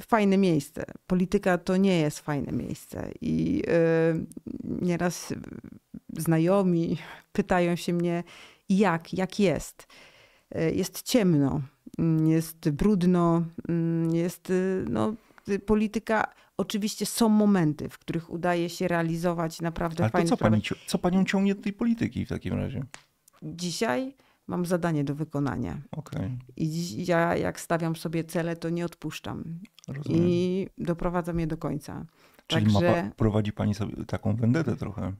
fajne miejsce. Polityka to nie jest fajne miejsce. I nieraz znajomi pytają się mnie, jak, jak jest. Jest ciemno, mm, jest brudno, mm, jest no, y, polityka. Oczywiście są momenty, w których udaje się realizować naprawdę Ale fajne to co, pani, co panią ciągnie do tej polityki w takim razie? Dzisiaj mam zadanie do wykonania. Okay. I ja, jak stawiam sobie cele, to nie odpuszczam. Rozumiem. I doprowadzam je do końca. Czyli Także... ma, prowadzi pani sobie taką wendetę trochę.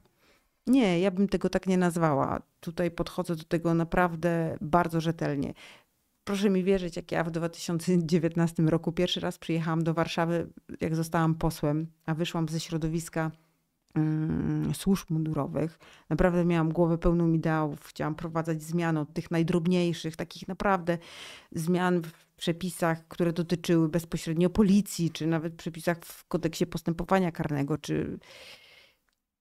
Nie, ja bym tego tak nie nazwała. Tutaj podchodzę do tego naprawdę bardzo rzetelnie. Proszę mi wierzyć, jak ja w 2019 roku pierwszy raz przyjechałam do Warszawy, jak zostałam posłem, a wyszłam ze środowiska Mm, służb mundurowych. Naprawdę miałam głowę pełną ideałów. Chciałam prowadzać zmiany od tych najdrobniejszych, takich naprawdę zmian w przepisach, które dotyczyły bezpośrednio policji, czy nawet przepisach w kodeksie postępowania karnego, czy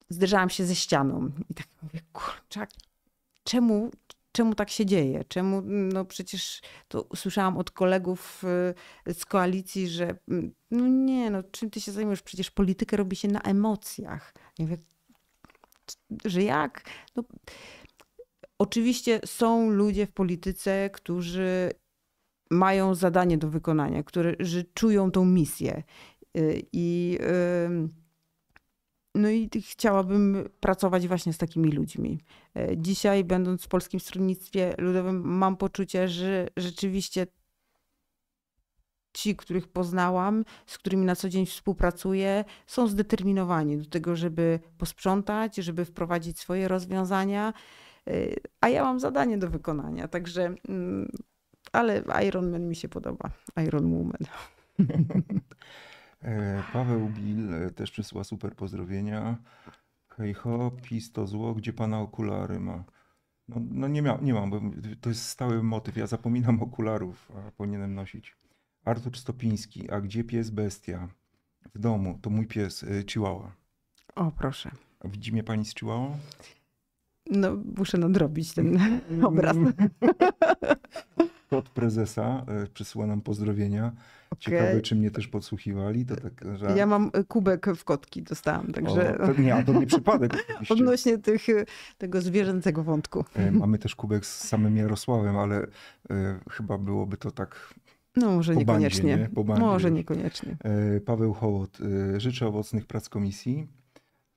zderzałam się ze ścianą i tak mówię, kurczak, czemu, czemu tak się dzieje? Czemu, no przecież to słyszałam od kolegów y, z koalicji, że mm, no nie, no czym ty się zajmujesz? Przecież politykę robi się na emocjach. Nie wiem, że jak? No, oczywiście są ludzie w polityce, którzy mają zadanie do wykonania, którzy czują tą misję y, i... Yy, no i chciałabym pracować właśnie z takimi ludźmi. E, dzisiaj, będąc w Polskim Stronnictwie Ludowym, mam poczucie, że rzeczywiście ci, których poznałam, z którymi na co dzień współpracuję, są zdeterminowani do tego, żeby posprzątać, żeby wprowadzić swoje rozwiązania, e, a ja mam zadanie do wykonania. Także, mm, ale Iron Man mi się podoba. Iron Woman. E, Paweł Bil e, też przysyła super pozdrowienia. Hej ho, to zło, gdzie pana okulary ma? No, no nie, mia- nie mam, bo to jest stały motyw. Ja zapominam okularów, a powinienem nosić. Artur Stopiński, a gdzie pies bestia? W domu, to mój pies, e, Chihuahua. O, proszę. A widzi mnie pani z Chihuahua? No, muszę nadrobić ten mm. obraz. Od prezesa e, przysyła nam pozdrowienia. Okay. Ciekawe, czy mnie też podsłuchiwali. To tak, że... Ja mam e, kubek w kotki, dostałam, także... O, to, nie, to nie przypadek oczywiście. Odnośnie tych, e, tego zwierzęcego wątku. Mamy też kubek z samym Jarosławem, ale chyba byłoby to tak no może po niekoniecznie. Bandzie, nie? Może niekoniecznie. Paweł Hołot, życzę owocnych prac komisji.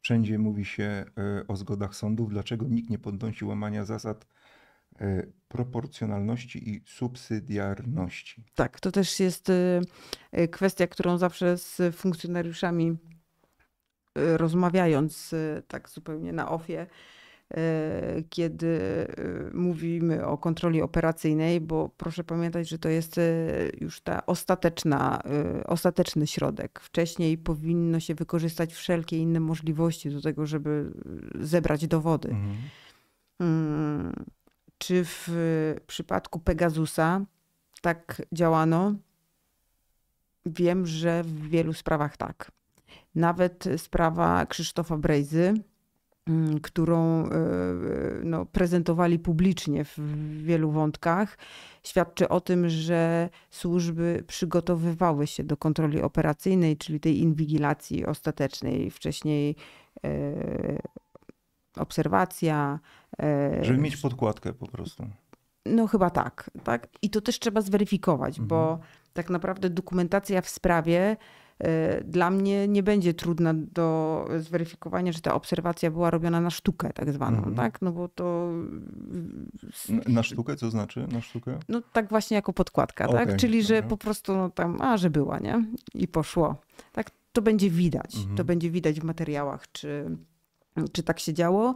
Wszędzie mówi się o zgodach sądów. Dlaczego nikt nie podnosi łamania zasad Y, proporcjonalności i subsydiarności. Tak, to też jest y, y, kwestia, którą zawsze z funkcjonariuszami rozmawiając tak zupełnie na ofie, kiedy mówimy o kontroli operacyjnej, bo proszę pamiętać, że to jest już ta ostateczna, ostateczny środek. Wcześniej powinno się wykorzystać wszelkie inne możliwości do tego, żeby zebrać dowody. Mhm. Mm. Czy w przypadku Pegasusa tak działano? Wiem, że w wielu sprawach tak. Nawet sprawa Krzysztofa Brejzy, mm, którą e, no, prezentowali publicznie w wielu wątkach, świadczy o tym, że służby przygotowywały się do kontroli operacyjnej, czyli tej inwigilacji ostatecznej. Wcześniej e, obserwacja, E, Żeby mieć podkładkę po prostu. No chyba tak, tak. I to też trzeba zweryfikować, mhm. bo tak naprawdę dokumentacja w sprawie e, dla mnie nie będzie trudna do zweryfikowania, że ta obserwacja była robiona na sztukę tak zwaną, mhm. tak? No bo to... Na sztukę? Co znaczy na sztukę? No tak właśnie jako podkładka, okay. tak? Czyli, że okay. po prostu no, tam, a, że była, nie? I poszło. Tak? To będzie widać. Mhm. To będzie widać w materiałach, czy, czy tak się działo.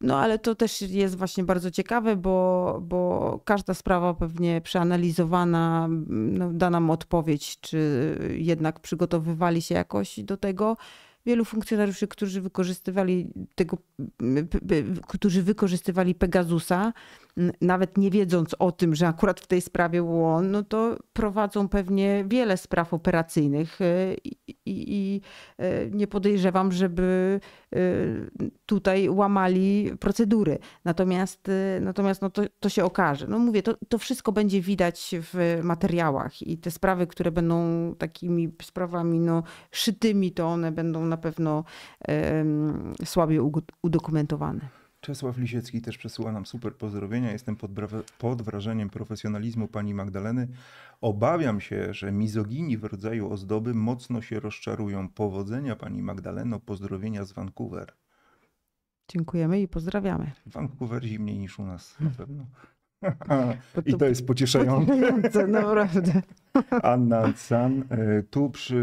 No ale to też jest właśnie bardzo ciekawe, bo, bo każda sprawa pewnie przeanalizowana no, da nam odpowiedź, czy jednak przygotowywali się jakoś do tego, wielu funkcjonariuszy, którzy wykorzystywali tego, którzy wykorzystywali Pegasusa, nawet nie wiedząc o tym, że akurat w tej sprawie był on, no to prowadzą pewnie wiele spraw operacyjnych e, i, i, i e, nie podejrzewam, żeby e, tutaj łamali procedury. Natomiast, natomiast no to, to się okaże. No mówię, to, to wszystko będzie widać w materiałach i te sprawy, które będą takimi sprawami no, szytymi, to one będą na pewno słabiej udokumentowany. Czesław Lisiecki też przesyła nam super pozdrowienia. Jestem pod, pod, wrażeniem profesjonalizmu pani Magdaleny. Obawiam się, że mizogini w rodzaju ozdoby mocno się rozczarują. Powodzenia pani Magdaleno, pozdrowienia z Vancouver. Dziękujemy i pozdrawiamy. Vancouver zimniej niż u nas na hmm. pewno. I to jest pocieszające. pocieszające naprawdę. Anna San, y, tu przy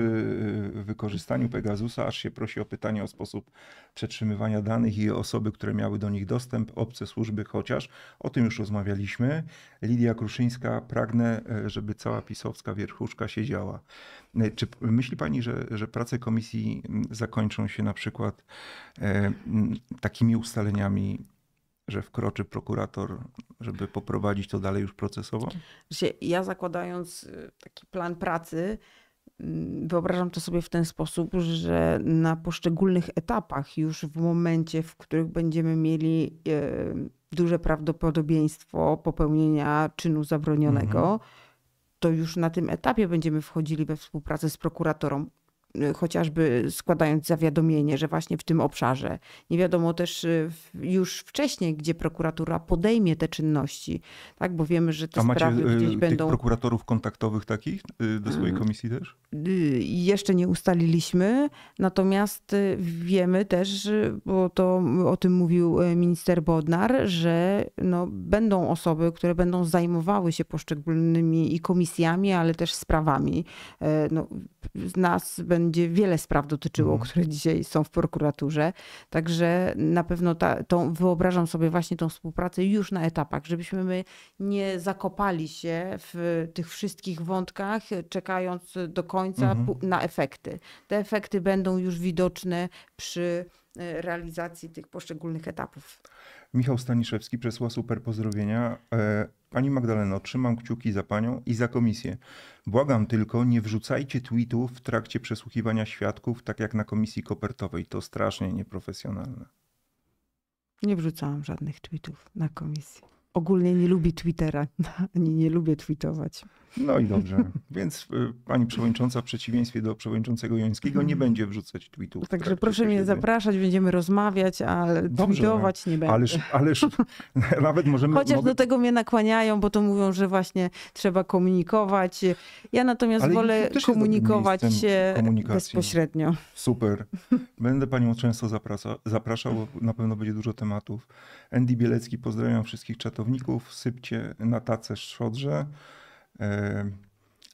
y, wykorzystaniu Pegasusa aż się prosi o pytanie o sposób przetrzymywania danych i osoby, które miały do nich dostęp, obce służby chociaż. O tym już rozmawialiśmy. Lidia Kruszyńska, pragnę, e, żeby cała pisowska wierchuszka siedziała. E, czy myśli Pani, że, że prace komisji zakończą się na przykład e, takimi ustaleniami że wkroczy prokurator, żeby poprowadzić to dalej już procesowo? Ja zakładając y, taki plan pracy, mm, wyobrażam to sobie w ten sposób, że na poszczególnych etapach, już w momencie, w których będziemy mieli duże prawdopodobieństwo popełnienia czynu zabronionego, mhm. to już na tym etapie będziemy wchodzili we współpracę z prokuratorą chociażby składając zawiadomienie, że właśnie w tym obszarze. Nie wiadomo też y, już wcześniej, gdzie prokuratura podejmie te czynności, tak? bo wiemy, że te A macie sprawy gdzieś y, tych będą... prokuratorów kontaktowych takich y, do swojej mm. komisji też? Y, jeszcze nie ustaliliśmy, natomiast y, wiemy też, bo to o tym mówił y, minister Bodnar, że no, będą osoby, które będą zajmowały się poszczególnymi i komisjami, ale też sprawami. No, z nas będzie wiele spraw dotyczyło, mhm. które dzisiaj są w prokuraturze, także na pewno ta, tą, wyobrażam sobie właśnie tą współpracę już na etapach, żebyśmy my nie zakopali się w tych wszystkich wątkach, czekając do końca końca mhm. na efekty. Te efekty będą już widoczne przy e, realizacji tych poszczególnych etapów. Michał Staniszewski przesła super pozdrowienia. E, pani Magdaleno, trzymam kciuki za panią i za komisję. Błagam tylko, nie wrzucajcie tweetów w trakcie przesłuchiwania świadków, tak jak na komisji kopertowej. To strasznie nieprofesjonalne. Nie wrzucałam żadnych tweetów na komisji. Ogólnie nie lubi Twittera, ani nie lubię tweetować. No i dobrze. Więc y, pani przewodnicząca w przeciwieństwie do przewodniczącego Jońskiego nie mhm. będzie wrzucać tweetów. Także proszę mnie zapraszać, będziemy rozmawiać, ale tweetować nie będę. Ależ, ależ nawet możemy... Chociaż mogę... do tego mnie nakłaniają, bo to mówią, że właśnie trzeba komunikować. Ja natomiast ale wolę komunikować się bezpośrednio. Super. Będę panią często zaprasza, zapraszał, na pewno będzie dużo tematów. Andy Bielecki, pozdrawiam wszystkich czatowników. Sypcie na tacę szczodrze. E,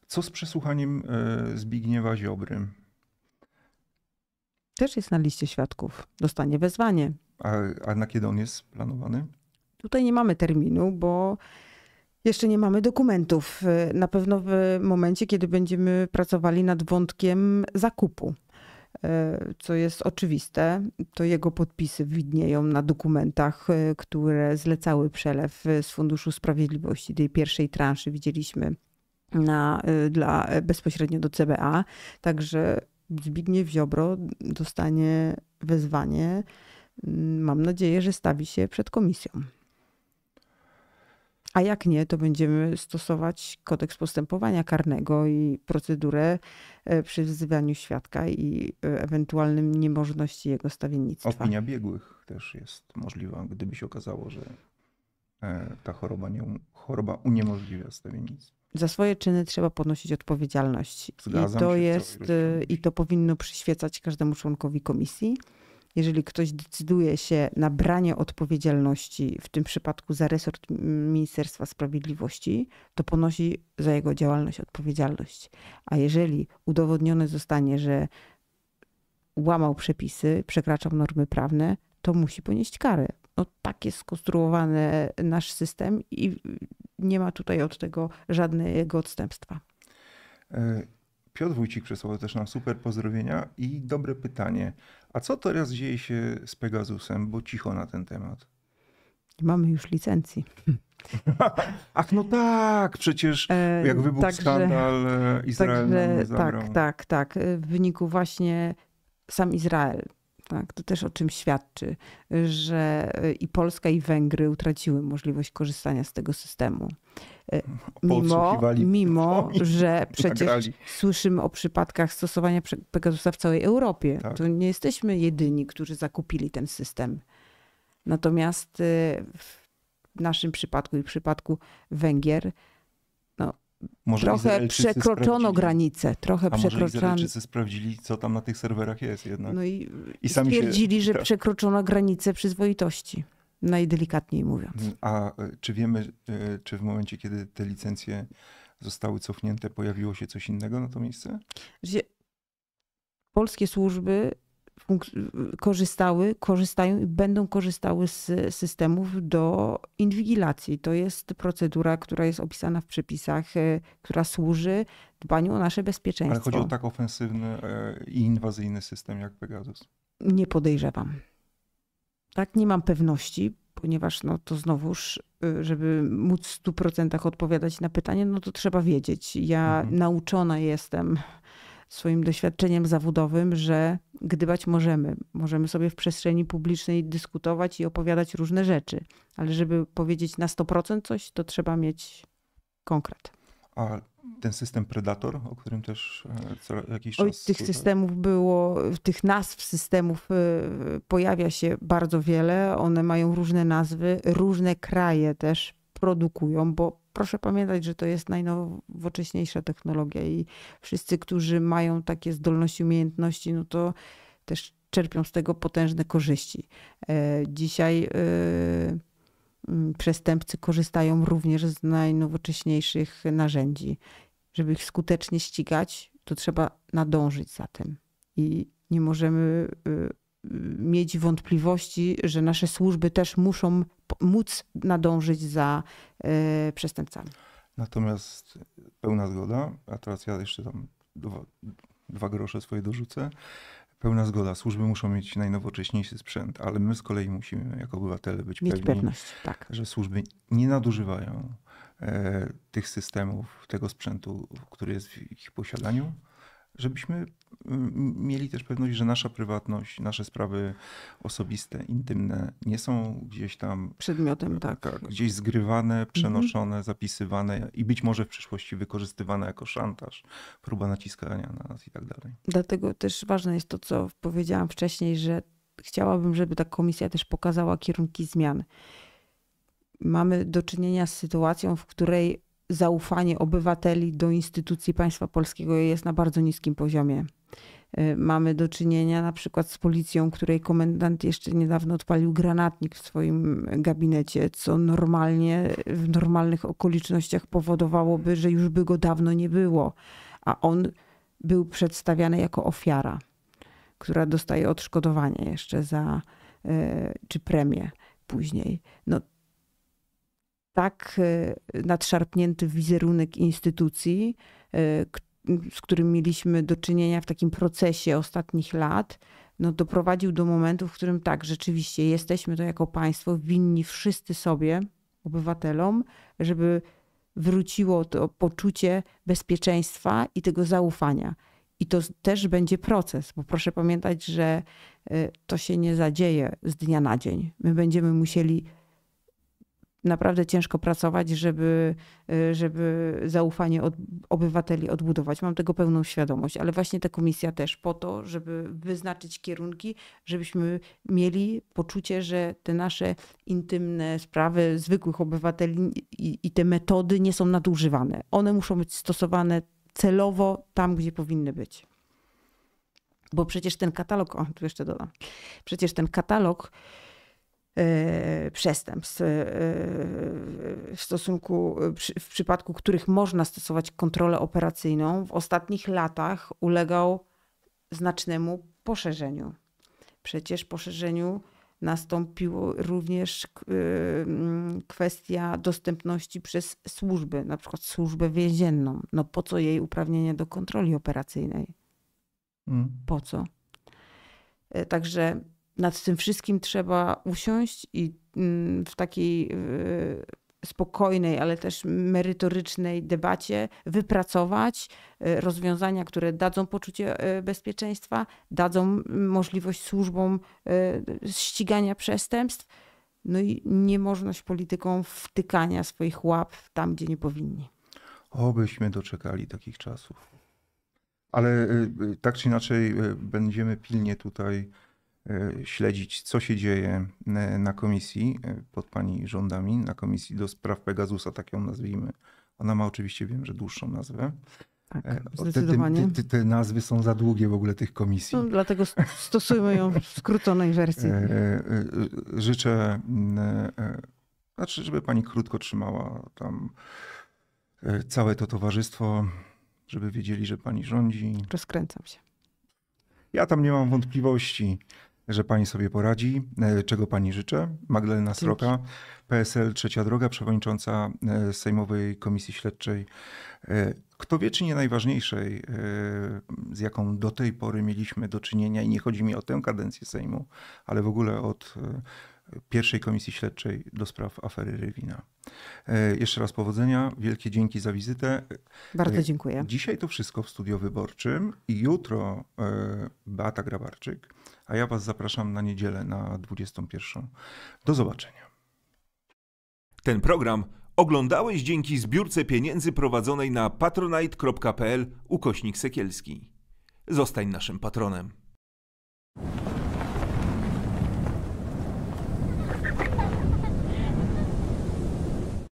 co z przesłuchaniem e, Zbigniewa Ziobry? Też jest na liście świadków. Dostanie wezwanie. A, a na kiedy on jest planowany? Tutaj nie mamy terminu, bo jeszcze nie mamy dokumentów. E, na pewno w momencie, kiedy będziemy pracowali nad wątkiem zakupu co jest oczywiste, to jego podpisy widnieją na dokumentach, e, które zlecały przelew e, z Funduszu Sprawiedliwości tej pierwszej transzy. Widzieliśmy na, e, dla, bezpośrednio do CBA. Także Zbigniew Ziobro dostanie wezwanie. Mm, mam nadzieję, że stawi się przed komisją. A jak nie, to będziemy stosować kodeks postępowania karnego i procedurę e, przy wzywaniu świadka i e, ewentualnym niemożności jego stawiennictwa. Opinia biegłych też jest możliwa, gdyby się okazało, że e, ta choroba, nie, choroba uniemożliwia stawiennictwo za swoje czyny trzeba ponosić odpowiedzialność. Zgadzam I to jest i to powinno przyświecać każdemu członkowi komisji jeżeli ktoś decyduje się na branie odpowiedzialności, w tym przypadku za resort Ministerstwa Sprawiedliwości, to ponosi za jego działalność odpowiedzialność. A jeżeli udowodnione zostanie, że łamał przepisy, przekraczał normy prawne, to musi ponieść karę. No, tak jest skonstruowany nasz system i nie ma tutaj od tego żadnego odstępstwa. E, Piotr Wójcik przesłał też nam super pozdrowienia i dobre pytanie. A co teraz dzieje się z Pegasusem? Bo cicho na ten temat. Mamy już licencji. Ach no tak, przecież e, jak wybuchł także, skandal e, Izrael także, Tak, tak, tak. W wyniku właśnie sam Izrael tak, to też o czym świadczy, że y, i Polska, i Węgry utraciły możliwość korzystania z tego systemu. Y, mimo, mimo że przecież nagrali. słyszymy o przypadkach stosowania Pegasusa w całej Europie. Tak. To nie jesteśmy jedyni, którzy zakupili ten system. Natomiast y, w naszym przypadku i w przypadku Węgier może trochę przekroczono granicę, trochę A przekroczono. Może sprawdzili, co tam na tych serwerach jest jednak. No i, I sami stwierdzili, się... że przekroczono granicę przyzwoitości, najdelikatniej mówiąc. Mm, a e, czy wiemy, e, czy w momencie, kiedy te licencje zostały cofnięte, pojawiło się coś innego na to miejsce? Polskie służby korzystały, korzystają i będą korzystały z systemów do inwigilacji. To jest procedura, która jest opisana w przepisach, e, która służy dbaniu o nasze bezpieczeństwo. Ale chodzi o tak ofensywny e, i inwazyjny system jak Pegasus. Nie podejrzewam. Tak, nie mam pewności, ponieważ no to znowuż, e, żeby móc w 100% odpowiadać na pytanie, no to trzeba wiedzieć. Ja mhm. nauczona jestem swoim doświadczeniem zawodowym, że gdybać możemy. Możemy sobie w przestrzeni publicznej dyskutować i opowiadać różne rzeczy, ale żeby powiedzieć na 100% coś, to trzeba mieć konkret. A ten system Predator, o którym też e, co jakiś czas. Oj, tych systemów było, tych nazw systemów e, pojawia się bardzo wiele. One mają różne nazwy, różne kraje też produkują, bo proszę pamiętać, że to jest najnowocześniejsza technologia i wszyscy, którzy mają takie zdolności, umiejętności, no to też czerpią z tego potężne korzyści. E, dzisiaj e, przestępcy korzystają również z najnowocześniejszych narzędzi. Żeby ich skutecznie ścigać, to trzeba nadążyć za tym. I nie możemy y, mieć wątpliwości, że nasze służby też muszą móc nadążyć za e, przestępcami. Natomiast pełna zgoda, a teraz ja jeszcze tam dwa, dwa grosze swoje dorzucę. Pełna zgoda, służby muszą mieć najnowocześniejszy sprzęt, ale my z kolei musimy jako obywatele być mieć pewni, pewność, tak. że służby nie nadużywają e, tych systemów, tego sprzętu, który jest w ich posiadaniu żebyśmy mm, mieli też pewność, że nasza prywatność, nasze sprawy osobiste, intymne nie są gdzieś tam przedmiotem, tak. tak gdzieś zgrywane, mhm. przenoszone, mhm. zapisywane i być może w przyszłości wykorzystywane jako szantaż, próba naciskania na nas i tak dalej. Dlatego też ważne jest to, co powiedziałam wcześniej, że chciałabym, żeby ta komisja też pokazała kierunki zmian. Mamy do czynienia z sytuacją, w której zaufanie obywateli do instytucji państwa polskiego jest na bardzo niskim poziomie. E, mamy do czynienia na przykład z policją, której komendant jeszcze niedawno odpalił granatnik w swoim gabinecie, co normalnie e, w normalnych okolicznościach powodowałoby, że już by go dawno nie było, a on był przedstawiany jako ofiara, która dostaje odszkodowanie jeszcze za e, czy premię później. No, tak e, nadszarpnięty wizerunek instytucji, e, z którym mieliśmy do czynienia w takim procesie ostatnich lat, no, doprowadził do momentu, w którym tak, rzeczywiście jesteśmy to jako państwo winni wszyscy sobie, obywatelom, żeby wróciło to poczucie bezpieczeństwa i tego zaufania. I to też będzie proces, bo proszę pamiętać, że e, to się nie zadzieje z dnia na dzień. My będziemy musieli naprawdę ciężko pracować, żeby, y, żeby zaufanie od obywateli odbudować. Mam tego pełną świadomość, ale właśnie ta komisja też po to, żeby wyznaczyć kierunki, żebyśmy mieli poczucie, że te nasze intymne sprawy zwykłych obywateli i, i te metody nie są nadużywane. One muszą być stosowane celowo tam, gdzie powinny być bo przecież ten katalog, o tu jeszcze dodam, przecież ten katalog E, przestępstw, e, w stosunku, w przypadku których można stosować kontrolę operacyjną, w ostatnich latach ulegał znacznemu poszerzeniu. Przecież poszerzeniu nastąpiła również e, mm, kwestia dostępności przez służby, na przykład służbę więzienną. No po co jej uprawnienie do kontroli operacyjnej? Mm. Po co? Także nad tym wszystkim trzeba usiąść i mm, w takiej e, spokojnej, ale też merytorycznej debacie wypracować e, rozwiązania, które dadzą poczucie e, bezpieczeństwa, dadzą mm, możliwość służbom ścigania przestępstw. No i niemożność politykom wtykania swoich łap tam, gdzie nie powinni. Obyśmy doczekali takich czasów. Ale tak czy inaczej będziemy pilnie tutaj Y, śledzić, co się dzieje y, na komisji y, pod pani rządami, na komisji do spraw Pegasusa, tak ją nazwijmy. Ona ma oczywiście, wiem, że dłuższą nazwę. Tak, e, zdecydowanie. Te, te, te, nazwy są za długie w ogóle tych komisji. No, dlatego stosujmy ją w skróconej wersji. E, e, życzę, mm, znaczy, żeby pani krótko trzymała tam całe to towarzystwo, żeby wiedzieli, że pani rządzi. Rozkręcam się. Ja tam nie mam wątpliwości że pani sobie poradzi, e, czego pani życzę. Magdalena Sroka, PSL Trzecia Droga, przewodnicząca e, Sejmowej Komisji Śledczej. E, kto wie, czy nie najważniejszej, z jaką do tej pory mieliśmy do czynienia, i nie chodzi mi o tę kadencję Sejmu, ale w ogóle od pierwszej komisji śledczej do spraw afery Rywina. Jeszcze raz powodzenia, wielkie dzięki za wizytę. Bardzo dziękuję. Dzisiaj to wszystko w studio wyborczym. i Jutro Beata Grabarczyk a ja Was zapraszam na niedzielę na 21. Do zobaczenia. Ten program oglądałeś dzięki zbiórce pieniędzy prowadzonej na patronite.pl ukośnik Sekielski. Zostań naszym patronem.